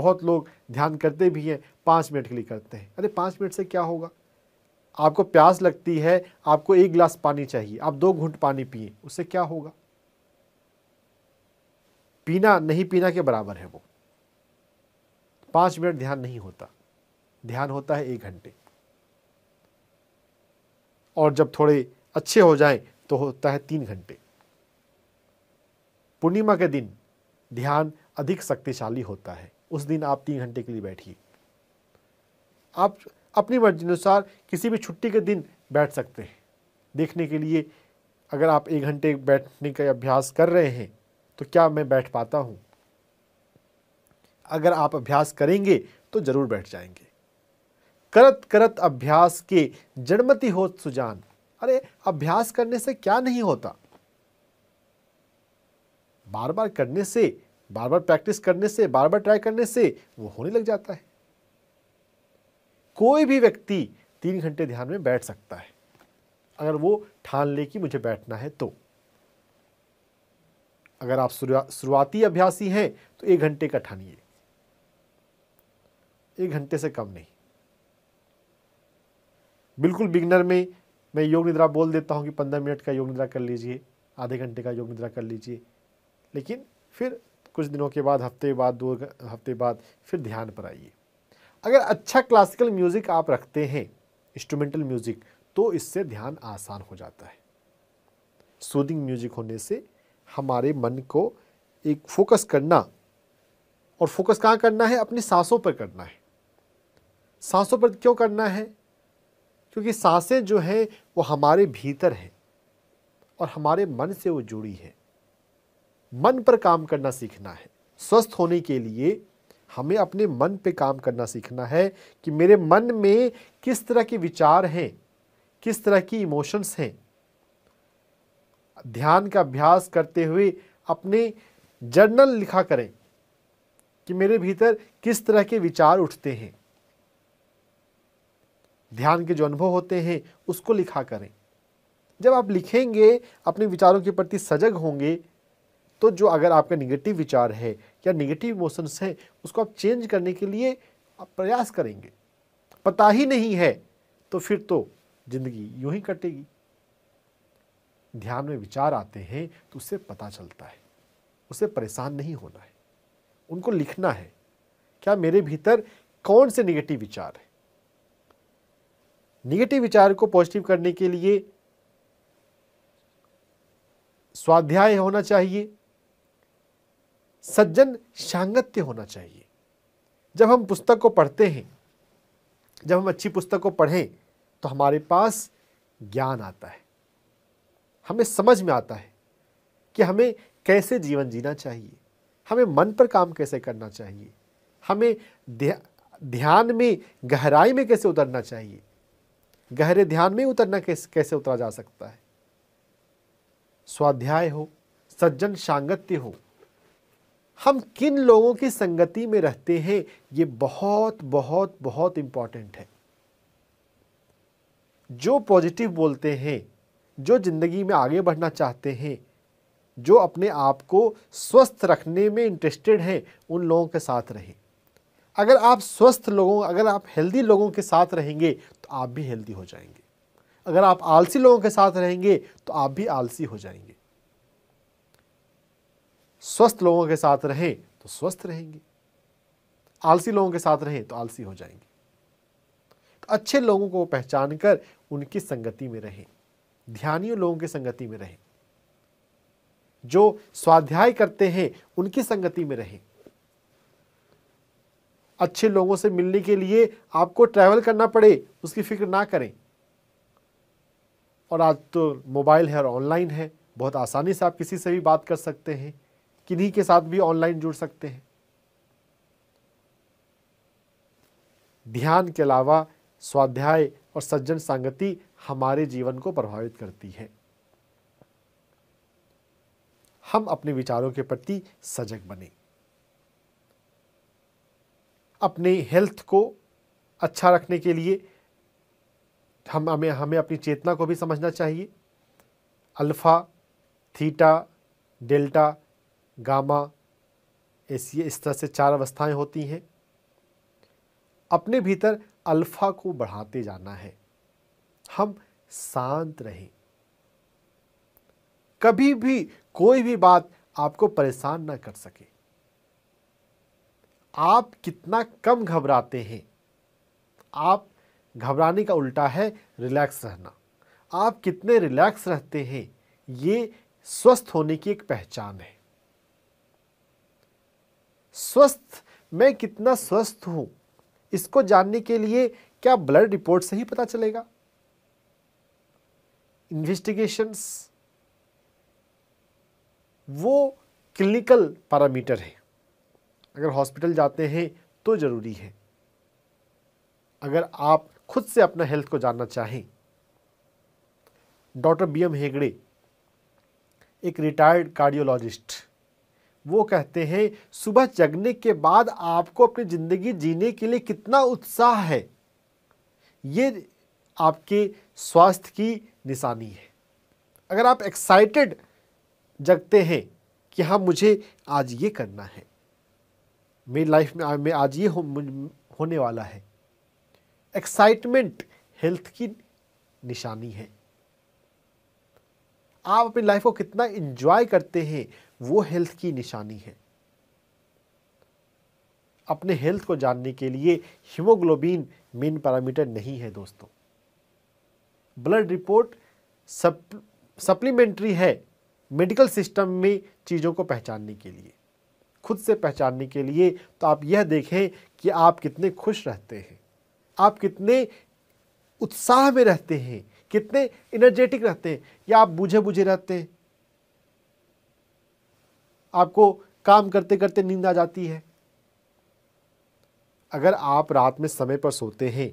S1: बहुत लोग ध्यान करते भी हैं पांच मिनट के लिए करते हैं अरे पांच मिनट से क्या होगा आपको प्यास लगती है आपको एक गिलास पानी चाहिए आप दो घूंट पानी पिए उससे क्या होगा पीना नहीं पीना के बराबर है वो पांच मिनट ध्यान नहीं होता ध्यान होता है एक घंटे और जब थोड़े अच्छे हो जाएं तो होता है तीन घंटे पूर्णिमा के दिन ध्यान अधिक शक्तिशाली होता है उस दिन आप तीन घंटे के लिए बैठिए आप अपनी मर्जी अनुसार किसी भी छुट्टी के दिन बैठ सकते हैं देखने के लिए अगर आप एक घंटे बैठने का अभ्यास कर रहे हैं तो क्या मैं बैठ पाता हूँ अगर आप अभ्यास करेंगे तो ज़रूर बैठ जाएंगे करत करत अभ्यास के जन्मति हो सुजान अरे अभ्यास करने से क्या नहीं होता बार बार करने से बार बार प्रैक्टिस करने से बार बार ट्राई करने से वो होने लग जाता है कोई भी व्यक्ति तीन घंटे ध्यान में बैठ सकता है अगर वो ठान ले कि मुझे बैठना है तो अगर आप शुरुआती अभ्यासी हैं तो एक घंटे का ठानिए एक घंटे से कम नहीं बिल्कुल बिगनर में मैं योग निद्रा बोल देता हूँ कि पंद्रह मिनट का योग निद्रा कर लीजिए आधे घंटे का योग निद्रा कर लीजिए लेकिन फिर कुछ दिनों के बाद हफ्ते बाद दो हफ्ते बाद फिर ध्यान पर आइए अगर अच्छा क्लासिकल म्यूज़िक आप रखते हैं इंस्ट्रूमेंटल म्यूज़िक तो इससे ध्यान आसान हो जाता है सूदिंग म्यूज़िक होने से हमारे मन को एक फोकस करना और फोकस कहाँ करना है अपनी सांसों पर करना है सांसों पर क्यों करना है क्योंकि सांसें जो हैं वो हमारे भीतर हैं और हमारे मन से वो जुड़ी है मन पर काम करना सीखना है स्वस्थ होने के लिए हमें अपने मन पे काम करना सीखना है कि मेरे मन में किस तरह के विचार हैं किस तरह की इमोशंस हैं ध्यान का अभ्यास करते हुए अपने जर्नल लिखा करें कि मेरे भीतर किस तरह के विचार उठते हैं ध्यान के जो अनुभव होते हैं उसको लिखा करें जब आप लिखेंगे अपने विचारों के प्रति सजग होंगे तो जो अगर आपका निगेटिव विचार है या निगेटिव इमोशंस हैं उसको आप चेंज करने के लिए आप प्रयास करेंगे पता ही नहीं है तो फिर तो ज़िंदगी यूं ही कटेगी ध्यान में विचार आते हैं तो उससे पता चलता है उसे परेशान नहीं होना है उनको लिखना है क्या मेरे भीतर कौन से निगेटिव विचार है निगेटिव विचार को पॉजिटिव करने के लिए स्वाध्याय होना चाहिए सज्जन सांगत्य होना चाहिए जब हम पुस्तक को पढ़ते हैं जब हम अच्छी पुस्तक को पढ़ें तो हमारे पास ज्ञान आता है हमें समझ में आता है कि हमें कैसे जीवन जीना चाहिए हमें मन पर काम कैसे करना चाहिए हमें ध्यान में गहराई में कैसे उतरना चाहिए गहरे ध्यान में उतरना कैसे कैसे उतरा जा सकता है स्वाध्याय हो सज्जन सांगत्य हो हम किन लोगों की संगति में रहते हैं ये बहुत बहुत बहुत इंपॉर्टेंट है जो पॉजिटिव बोलते हैं जो ज़िंदगी में आगे बढ़ना चाहते हैं जो अपने आप को स्वस्थ रखने में इंटरेस्टेड हैं उन लोगों के साथ रहें अगर आप स्वस्थ लोगों अगर आप हेल्दी लोगों के साथ रहेंगे तो आप भी हेल्दी हो जाएंगे अगर आप आलसी लोगों के साथ रहेंगे तो आप भी आलसी हो जाएंगे स्वस्थ लोगों के साथ रहें तो स्वस्थ रहेंगे आलसी लोगों के साथ रहें तो आलसी हो जाएंगे तो अच्छे लोगों को पहचान कर उनकी संगति में रहें ध्यानियों लोगों की संगति में रहें जो स्वाध्याय करते हैं उनकी संगति में रहें अच्छे लोगों से मिलने के लिए आपको ट्रैवल करना पड़े उसकी फिक्र ना करें और आज तो मोबाइल है और ऑनलाइन है बहुत आसानी से आप किसी से भी बात कर सकते हैं किन्हीं के साथ भी ऑनलाइन जुड़ सकते हैं ध्यान के अलावा स्वाध्याय और सज्जन संगति हमारे जीवन को प्रभावित करती है हम अपने विचारों के प्रति सजग बने अपने हेल्थ को अच्छा रखने के लिए हम हमें हमें अपनी चेतना को भी समझना चाहिए अल्फ़ा थीटा डेल्टा गामा एस ये इस तरह से चार अवस्थाएं होती हैं अपने भीतर अल्फा को बढ़ाते जाना है हम शांत रहें कभी भी कोई भी बात आपको परेशान ना कर सके आप कितना कम घबराते हैं आप घबराने का उल्टा है रिलैक्स रहना आप कितने रिलैक्स रहते हैं ये स्वस्थ होने की एक पहचान है स्वस्थ मैं कितना स्वस्थ हूं इसको जानने के लिए क्या ब्लड रिपोर्ट से ही पता चलेगा इन्वेस्टिगेशंस वो क्लिनिकल पैरामीटर है अगर हॉस्पिटल जाते हैं तो ज़रूरी है अगर आप खुद से अपना हेल्थ को जानना चाहें डॉक्टर बी एम हेगड़े एक रिटायर्ड कार्डियोलॉजिस्ट वो कहते हैं सुबह जगने के बाद आपको अपनी ज़िंदगी जीने के लिए कितना उत्साह है ये आपके स्वास्थ्य की निशानी है अगर आप एक्साइटेड जगते हैं कि हाँ मुझे आज ये करना है मेरी लाइफ में मैं आज ये हो, होने वाला है एक्साइटमेंट हेल्थ की निशानी है आप अपनी लाइफ को कितना इंजॉय करते हैं वो हेल्थ की निशानी है अपने हेल्थ को जानने के लिए हीमोग्लोबिन मेन पैरामीटर नहीं है दोस्तों ब्लड रिपोर्ट सप, सप्लीमेंट्री है मेडिकल सिस्टम में चीज़ों को पहचानने के लिए खुद से पहचानने के लिए तो आप यह देखें कि आप कितने खुश रहते हैं आप कितने उत्साह में रहते हैं कितने इनर्जेटिक रहते हैं या आप बूझे बूझे रहते हैं आपको काम करते करते नींद आ जाती है अगर आप रात में समय पर सोते हैं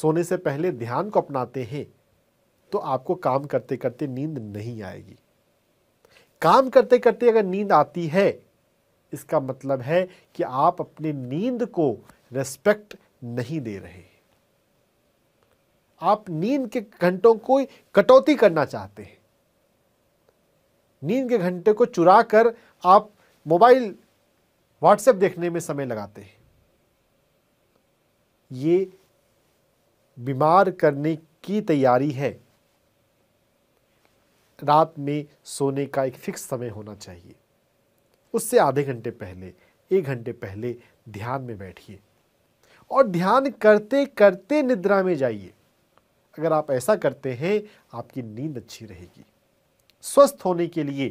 S1: सोने से पहले ध्यान को अपनाते हैं तो आपको काम करते करते नींद नहीं आएगी काम करते करते अगर नींद आती है इसका मतलब है कि आप अपनी नींद को रेस्पेक्ट नहीं दे रहे आप नींद के घंटों को कटौती करना चाहते हैं नींद के घंटे को चुरा कर आप मोबाइल व्हाट्सएप देखने में समय लगाते हैं ये बीमार करने की तैयारी है रात में सोने का एक फिक्स समय होना चाहिए उससे आधे घंटे पहले एक घंटे पहले ध्यान में बैठिए और ध्यान करते करते निद्रा में जाइए अगर आप ऐसा करते हैं आपकी नींद अच्छी रहेगी स्वस्थ होने के लिए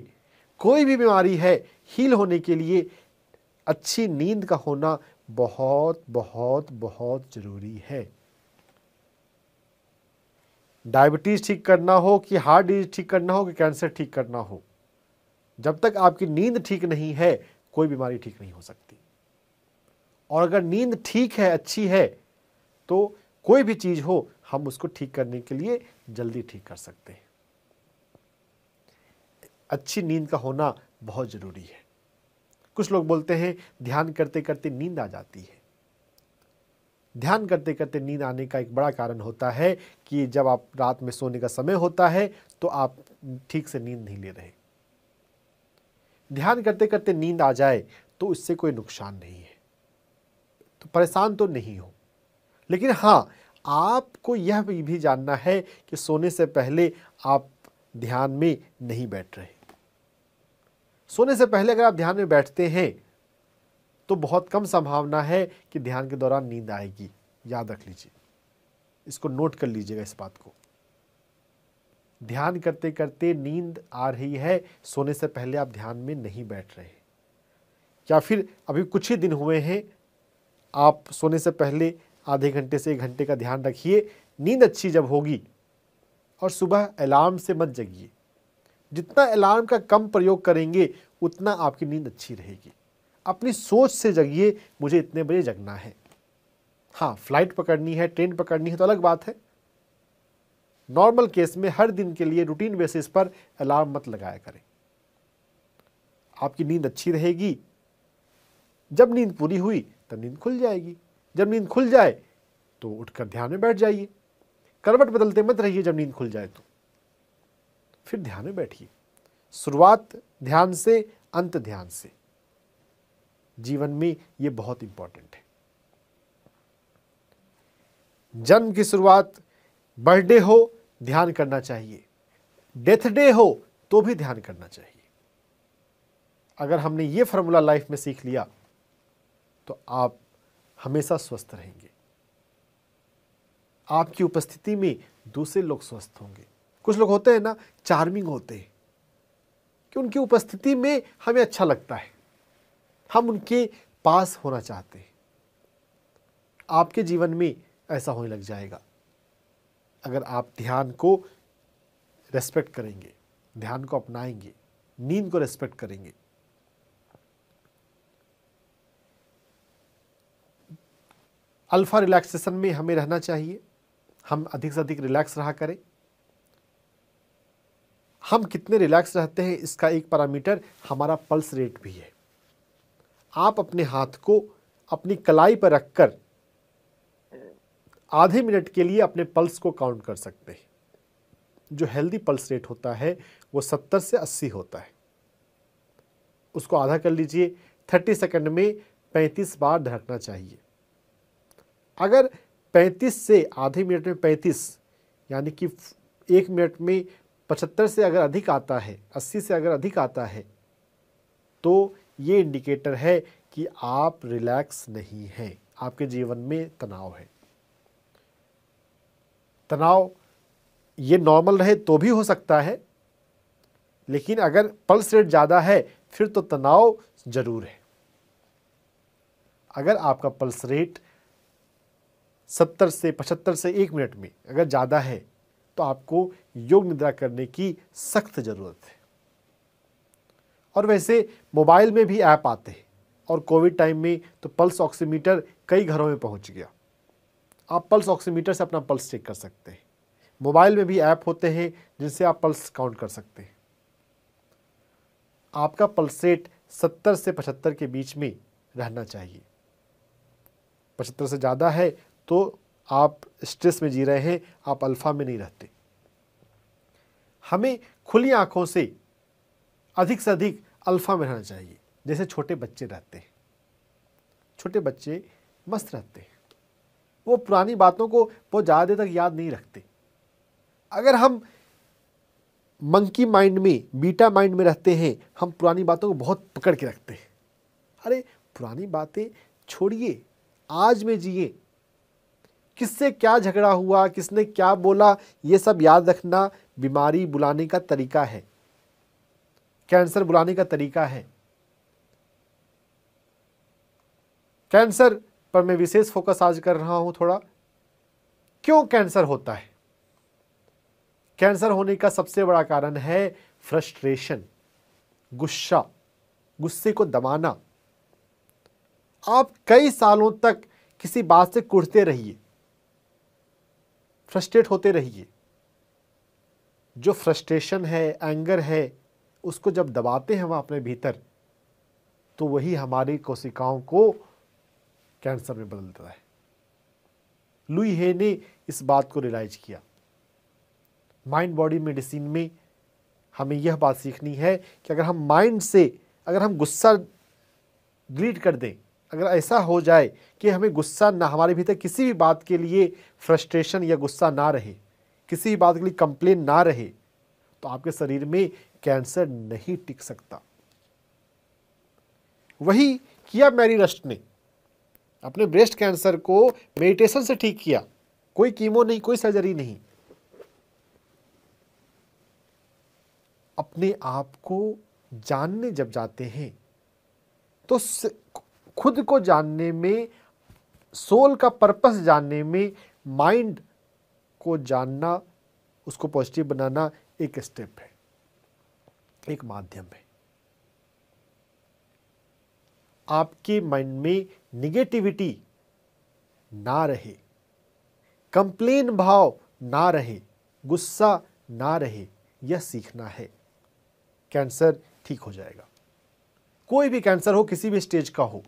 S1: कोई भी बीमारी है हील होने के लिए अच्छी नींद का होना बहुत बहुत बहुत ज़रूरी है डायबिटीज़ ठीक करना हो कि हार्ट डिजीज ठीक करना हो कि कैंसर ठीक करना हो जब तक आपकी नींद ठीक नहीं है कोई बीमारी ठीक नहीं हो सकती और अगर नींद ठीक है अच्छी है तो कोई भी चीज़ हो हम उसको ठीक करने के लिए जल्दी ठीक कर सकते हैं अच्छी नींद का होना बहुत ज़रूरी है कुछ लोग बोलते हैं ध्यान करते करते नींद आ जाती है ध्यान करते करते नींद आने का एक बड़ा कारण होता है कि जब आप रात में सोने का समय होता है तो आप ठीक से नींद नहीं ले रहे ध्यान करते करते नींद आ जाए तो इससे कोई नुकसान नहीं है तो परेशान तो नहीं हो लेकिन हाँ आपको यह भी जानना है कि सोने से पहले आप ध्यान में नहीं बैठ रहे सोने से पहले अगर आप ध्यान में बैठते हैं तो बहुत कम संभावना है कि ध्यान के दौरान नींद आएगी याद रख लीजिए इसको नोट कर लीजिएगा इस बात को ध्यान करते करते नींद आ रही है सोने से पहले आप ध्यान में नहीं बैठ रहे या फिर अभी कुछ ही दिन हुए हैं आप सोने से पहले आधे घंटे से एक घंटे का ध्यान रखिए नींद अच्छी जब होगी और सुबह अलार्म से मत जगिए जितना अलार्म का कम प्रयोग करेंगे उतना आपकी नींद अच्छी रहेगी अपनी सोच से जगिए मुझे इतने बजे जगना है हाँ फ्लाइट पकड़नी है ट्रेन पकड़नी है तो अलग बात है नॉर्मल केस में हर दिन के लिए रूटीन बेसिस पर अलार्म मत लगाया करें आपकी नींद अच्छी रहेगी जब नींद पूरी हुई तब नींद खुल जाएगी जब नींद खुल जाए तो उठकर ध्यान में बैठ जाइए करवट बदलते मत रहिए जब नींद खुल जाए तो फिर ध्यान में बैठिए शुरुआत ध्यान से अंत ध्यान से जीवन में यह बहुत इंपॉर्टेंट है जन्म की शुरुआत बर्थडे हो ध्यान करना चाहिए डेथ डे हो तो भी ध्यान करना चाहिए अगर हमने ये फॉर्मूला लाइफ में सीख लिया तो आप हमेशा स्वस्थ रहेंगे आपकी उपस्थिति में दूसरे लोग स्वस्थ होंगे कुछ लोग होते हैं ना चार्मिंग होते हैं कि उनकी उपस्थिति में हमें अच्छा लगता है हम उनके पास होना चाहते हैं आपके जीवन में ऐसा होने लग जाएगा अगर आप ध्यान को रेस्पेक्ट करेंगे ध्यान को अपनाएंगे नींद को रेस्पेक्ट करेंगे अल्फ़ा रिलैक्सेशन में हमें रहना चाहिए हम अधिक से अधिक रिलैक्स रहा करें हम कितने रिलैक्स रहते हैं इसका एक पैरामीटर हमारा पल्स रेट भी है आप अपने हाथ को अपनी कलाई पर रखकर आधे मिनट के लिए अपने पल्स को काउंट कर सकते हैं जो हेल्दी पल्स रेट होता है वो सत्तर से अस्सी होता है उसको आधा कर लीजिए थर्टी सेकंड में पैंतीस बार धड़कना चाहिए अगर 35 से आधे मिनट में 35 यानी कि एक मिनट में 75 से अगर अधिक आता है 80 से अगर अधिक आता है तो ये इंडिकेटर है कि आप रिलैक्स नहीं हैं आपके जीवन में तनाव है तनाव ये नॉर्मल रहे तो भी हो सकता है लेकिन अगर पल्स रेट ज़्यादा है फिर तो तनाव ज़रूर है अगर आपका पल्स रेट सत्तर से पचहत्तर से एक मिनट में अगर ज़्यादा है तो आपको योग निद्रा करने की सख्त ज़रूरत है और वैसे मोबाइल में भी ऐप आते हैं और कोविड टाइम में तो पल्स ऑक्सीमीटर कई घरों में पहुंच गया आप पल्स ऑक्सीमीटर से अपना पल्स चेक कर सकते हैं मोबाइल में भी ऐप होते हैं जिनसे आप पल्स काउंट कर सकते हैं आपका पल्स रेट सत्तर से पचहत्तर के बीच में रहना चाहिए पचहत्तर से ज़्यादा है तो आप स्ट्रेस में जी रहे हैं आप अल्फ़ा में नहीं रहते हमें खुली आँखों से अधिक से अधिक अल्फ़ा में रहना चाहिए जैसे छोटे बच्चे रहते हैं छोटे बच्चे मस्त रहते हैं वो पुरानी बातों को बहुत ज़्यादा देर तक याद नहीं रखते अगर हम मंकी माइंड में बीटा माइंड में रहते हैं हम पुरानी बातों को बहुत पकड़ के रखते हैं अरे पुरानी बातें छोड़िए आज में जिए किससे क्या झगड़ा हुआ किसने क्या बोला ये सब याद रखना बीमारी बुलाने का तरीका है कैंसर बुलाने का तरीका है कैंसर पर मैं विशेष फोकस आज कर रहा हूं थोड़ा क्यों कैंसर होता है कैंसर होने का सबसे बड़ा कारण है फ्रस्ट्रेशन गुस्सा गुस्से को दबाना आप कई सालों तक किसी बात से कुड़ते रहिए फ्रस्ट्रेट होते रहिए जो फ्रस्ट्रेशन है एंगर है उसको जब दबाते हैं हम अपने भीतर तो वही हमारी कोशिकाओं को कैंसर में बदलता है लुई हे ने इस बात को रिलाइज किया माइंड बॉडी मेडिसिन में हमें यह बात सीखनी है कि अगर हम माइंड से अगर हम गुस्सा डिलीट कर दें अगर ऐसा हो जाए कि हमें गुस्सा ना हमारे भीतर किसी भी बात के लिए फ्रस्ट्रेशन या गुस्सा ना रहे किसी भी बात के लिए कंप्लेन ना रहे तो आपके शरीर में कैंसर नहीं टिक सकता वही किया मैरी रस्ट ने अपने ब्रेस्ट कैंसर को मेडिटेशन से ठीक किया कोई कीमो नहीं कोई सर्जरी नहीं अपने आप को जानने जब जाते हैं तो खुद को जानने में सोल का पर्पस जानने में माइंड को जानना उसको पॉजिटिव बनाना एक स्टेप है एक माध्यम है आपके माइंड में निगेटिविटी ना रहे कंप्लेन भाव ना रहे गुस्सा ना रहे यह सीखना है कैंसर ठीक हो जाएगा कोई भी कैंसर हो किसी भी स्टेज का हो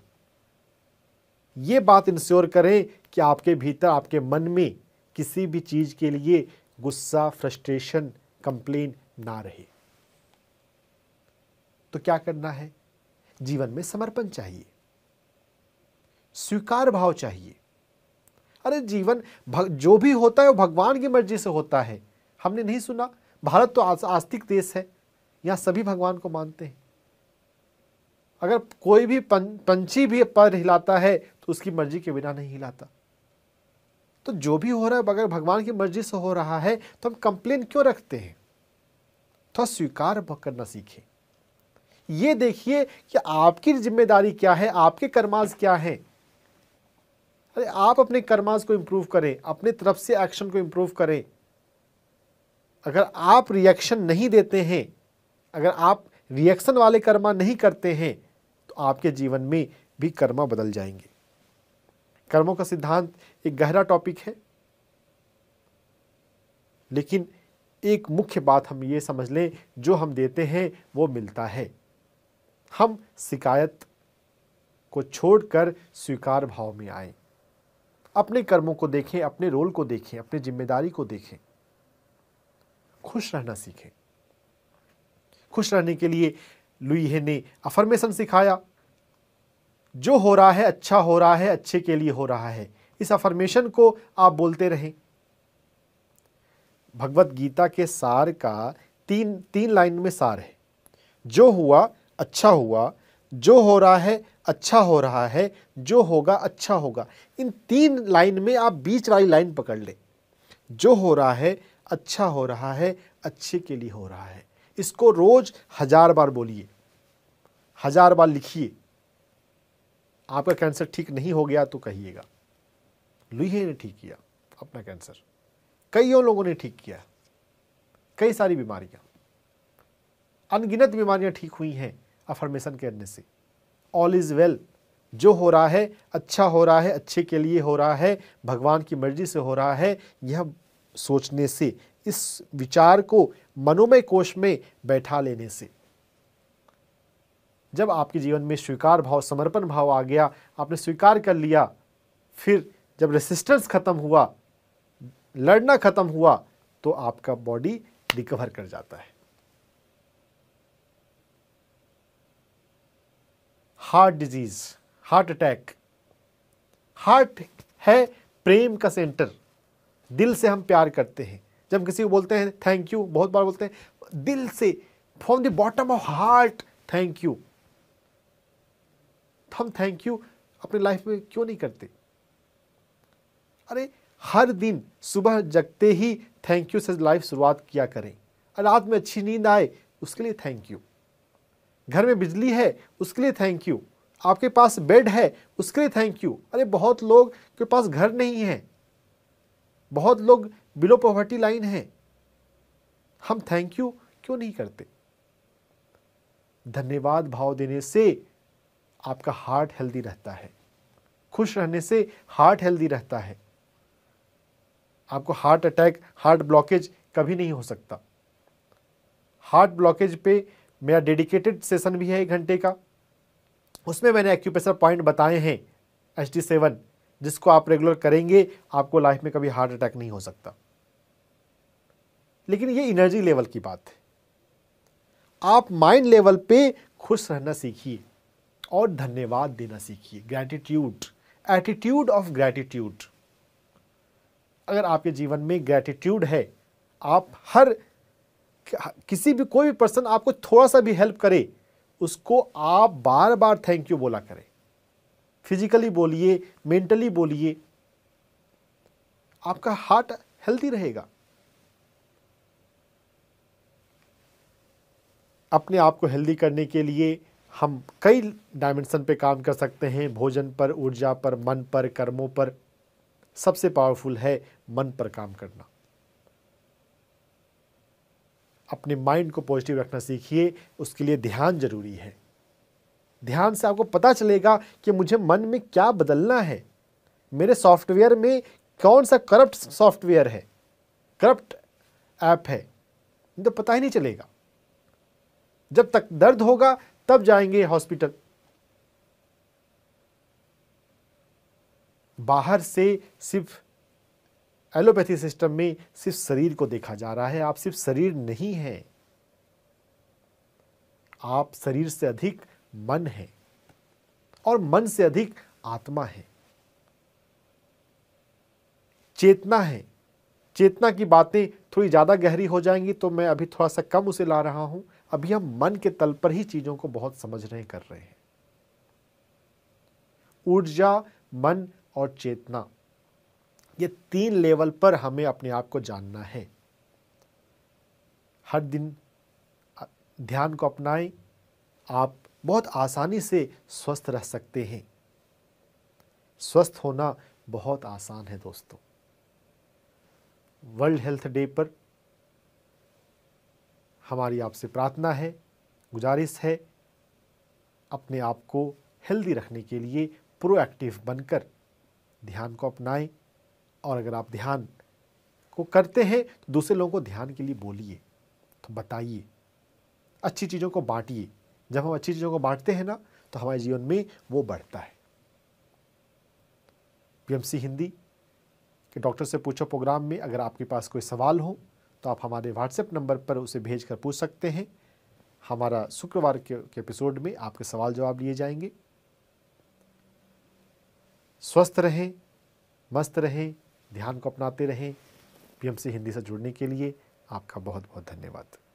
S1: ये बात इंश्योर करें कि आपके भीतर आपके मन में किसी भी चीज़ के लिए गुस्सा फ्रस्ट्रेशन कंप्लेन ना रहे तो क्या करना है जीवन में समर्पण चाहिए स्वीकार भाव चाहिए अरे जीवन जो भी होता है वो भगवान की मर्जी से होता है हमने नहीं सुना भारत तो आस्तिक देश है यहां सभी भगवान को मानते हैं अगर कोई भी पंछी भी पर हिलाता है उसकी मर्जी के बिना नहीं हिलाता तो जो भी हो रहा है अगर भगवान की मर्जी से हो रहा है तो हम कंप्लेन क्यों रखते हैं तो स्वीकार करना सीखें ये देखिए कि आपकी जिम्मेदारी क्या है आपके कर्माज क्या है अरे आप अपने कर्माज को इंप्रूव करें अपने तरफ से एक्शन को इंप्रूव करें अगर आप रिएक्शन नहीं देते हैं अगर आप रिएक्शन वाले कर्मा नहीं करते हैं तो आपके जीवन में भी कर्मा बदल जाएंगे कर्मों का सिद्धांत एक गहरा टॉपिक है लेकिन एक मुख्य बात हम ये समझ लें जो हम देते हैं वो मिलता है हम शिकायत को छोड़कर स्वीकार भाव में आए अपने कर्मों को देखें अपने रोल को देखें अपनी जिम्मेदारी को देखें खुश रहना सीखें खुश रहने के लिए लुईहे ने अफर्मेशन सिखाया जो हो रहा है अच्छा हो रहा है अच्छे के लिए हो रहा है इस अफर्मेशन को आप बोलते रहें भगवत गीता के सार का तीन तीन लाइन में सार है जो हुआ अच्छा हुआ जो हो रहा है अच्छा हो रहा है जो होगा अच्छा होगा इन तीन लाइन में आप बीच वाली लाइन पकड़ लें जो हो रहा है अच्छा हो रहा है अच्छे के लिए हो रहा है इसको रोज़ हजार बार बोलिए हजार बार लिखिए आपका कैंसर ठीक नहीं हो गया तो कहिएगा लुहे ने ठीक किया अपना कैंसर कईयों लोगों ने ठीक किया कई सारी बीमारियां अनगिनत बीमारियां ठीक हुई हैं अफर्मेशन करने से ऑल इज़ वेल जो हो रहा है अच्छा हो रहा है अच्छे के लिए हो रहा है भगवान की मर्जी से हो रहा है यह सोचने से इस विचार को मनोमय कोश में बैठा लेने से जब आपके जीवन में स्वीकार भाव समर्पण भाव आ गया आपने स्वीकार कर लिया फिर जब रेसिस्टेंस ख़त्म हुआ लड़ना ख़त्म हुआ तो आपका बॉडी रिकवर कर जाता है heart disease heart attack heart है प्रेम का सेंटर दिल से हम प्यार करते हैं जब किसी को बोलते हैं थैंक यू बहुत बार बोलते हैं दिल से from the bottom of heart thank you हम थैंक यू अपनी लाइफ में क्यों नहीं करते अरे हर दिन सुबह जगते ही थैंक यू से लाइफ शुरुआत किया करें रात में अच्छी नींद आए उसके लिए थैंक यू घर में बिजली है उसके लिए थैंक यू आपके पास बेड है उसके लिए थैंक यू अरे बहुत लोग के पास घर नहीं है बहुत लोग बिलो पॉवर्टी लाइन है हम थैंक यू क्यों नहीं करते धन्यवाद भाव देने से आपका हार्ट हेल्दी रहता है खुश रहने से हार्ट हेल्दी रहता है आपको हार्ट अटैक हार्ट ब्लॉकेज कभी नहीं हो सकता हार्ट ब्लॉकेज पे मेरा डेडिकेटेड सेशन भी है एक घंटे का उसमें मैंने एक्यूप्रेशर पॉइंट बताए हैं एच डी सेवन जिसको आप रेगुलर करेंगे आपको लाइफ में कभी हार्ट अटैक नहीं हो सकता लेकिन ये एनर्जी लेवल की बात है आप माइंड लेवल पे खुश रहना सीखिए और धन्यवाद देना सीखिए ग्रैटिट्यूड एटीट्यूड ऑफ ग्रैटिट्यूड अगर आपके जीवन में ग्रैटिट्यूड है आप हर किसी भी कोई भी पर्सन आपको थोड़ा सा भी हेल्प करे उसको आप बार बार थैंक यू बोला करें फिजिकली बोलिए मेंटली बोलिए आपका हार्ट हेल्दी रहेगा अपने आप को हेल्दी करने के लिए हम कई डायमेंशन पे काम कर सकते हैं भोजन पर ऊर्जा पर मन पर कर्मों पर सबसे पावरफुल है मन पर काम करना अपने माइंड को पॉजिटिव रखना सीखिए उसके लिए ध्यान जरूरी है ध्यान से आपको पता चलेगा कि मुझे मन में क्या बदलना है मेरे सॉफ्टवेयर में कौन सा करप्ट सॉफ्टवेयर है करप्ट ऐप है तो पता ही नहीं चलेगा जब तक दर्द होगा तब जाएंगे हॉस्पिटल बाहर से सिर्फ एलोपैथी सिस्टम में सिर्फ शरीर को देखा जा रहा है आप सिर्फ शरीर नहीं है आप शरीर से अधिक मन है और मन से अधिक आत्मा है चेतना है चेतना की बातें थोड़ी ज़्यादा गहरी हो जाएंगी तो मैं अभी थोड़ा सा कम उसे ला रहा हूं अभी हम मन के तल पर ही चीज़ों को बहुत समझ रहे कर रहे हैं ऊर्जा मन और चेतना ये तीन लेवल पर हमें अपने आप को जानना है हर दिन ध्यान को अपनाएं आप बहुत आसानी से स्वस्थ रह सकते हैं स्वस्थ होना बहुत आसान है दोस्तों वर्ल्ड हेल्थ डे पर हमारी आपसे प्रार्थना है गुजारिश है अपने आप को हेल्दी रखने के लिए प्रोएक्टिव बनकर ध्यान को अपनाएं और अगर आप ध्यान को करते हैं तो दूसरे लोगों को ध्यान के लिए बोलिए तो बताइए अच्छी चीज़ों को बांटिए जब हम अच्छी चीज़ों को बांटते हैं ना तो हमारे जीवन में वो बढ़ता है पीएमसी हिंदी के डॉक्टर से पूछो प्रोग्राम में अगर आपके पास कोई सवाल हो तो आप हमारे व्हाट्सएप नंबर पर उसे भेज कर पूछ सकते हैं हमारा शुक्रवार के, के एपिसोड में आपके सवाल जवाब लिए जाएंगे स्वस्थ रहें मस्त रहें ध्यान को अपनाते रहें पीएमसी हिंदी से जुड़ने के लिए आपका बहुत बहुत धन्यवाद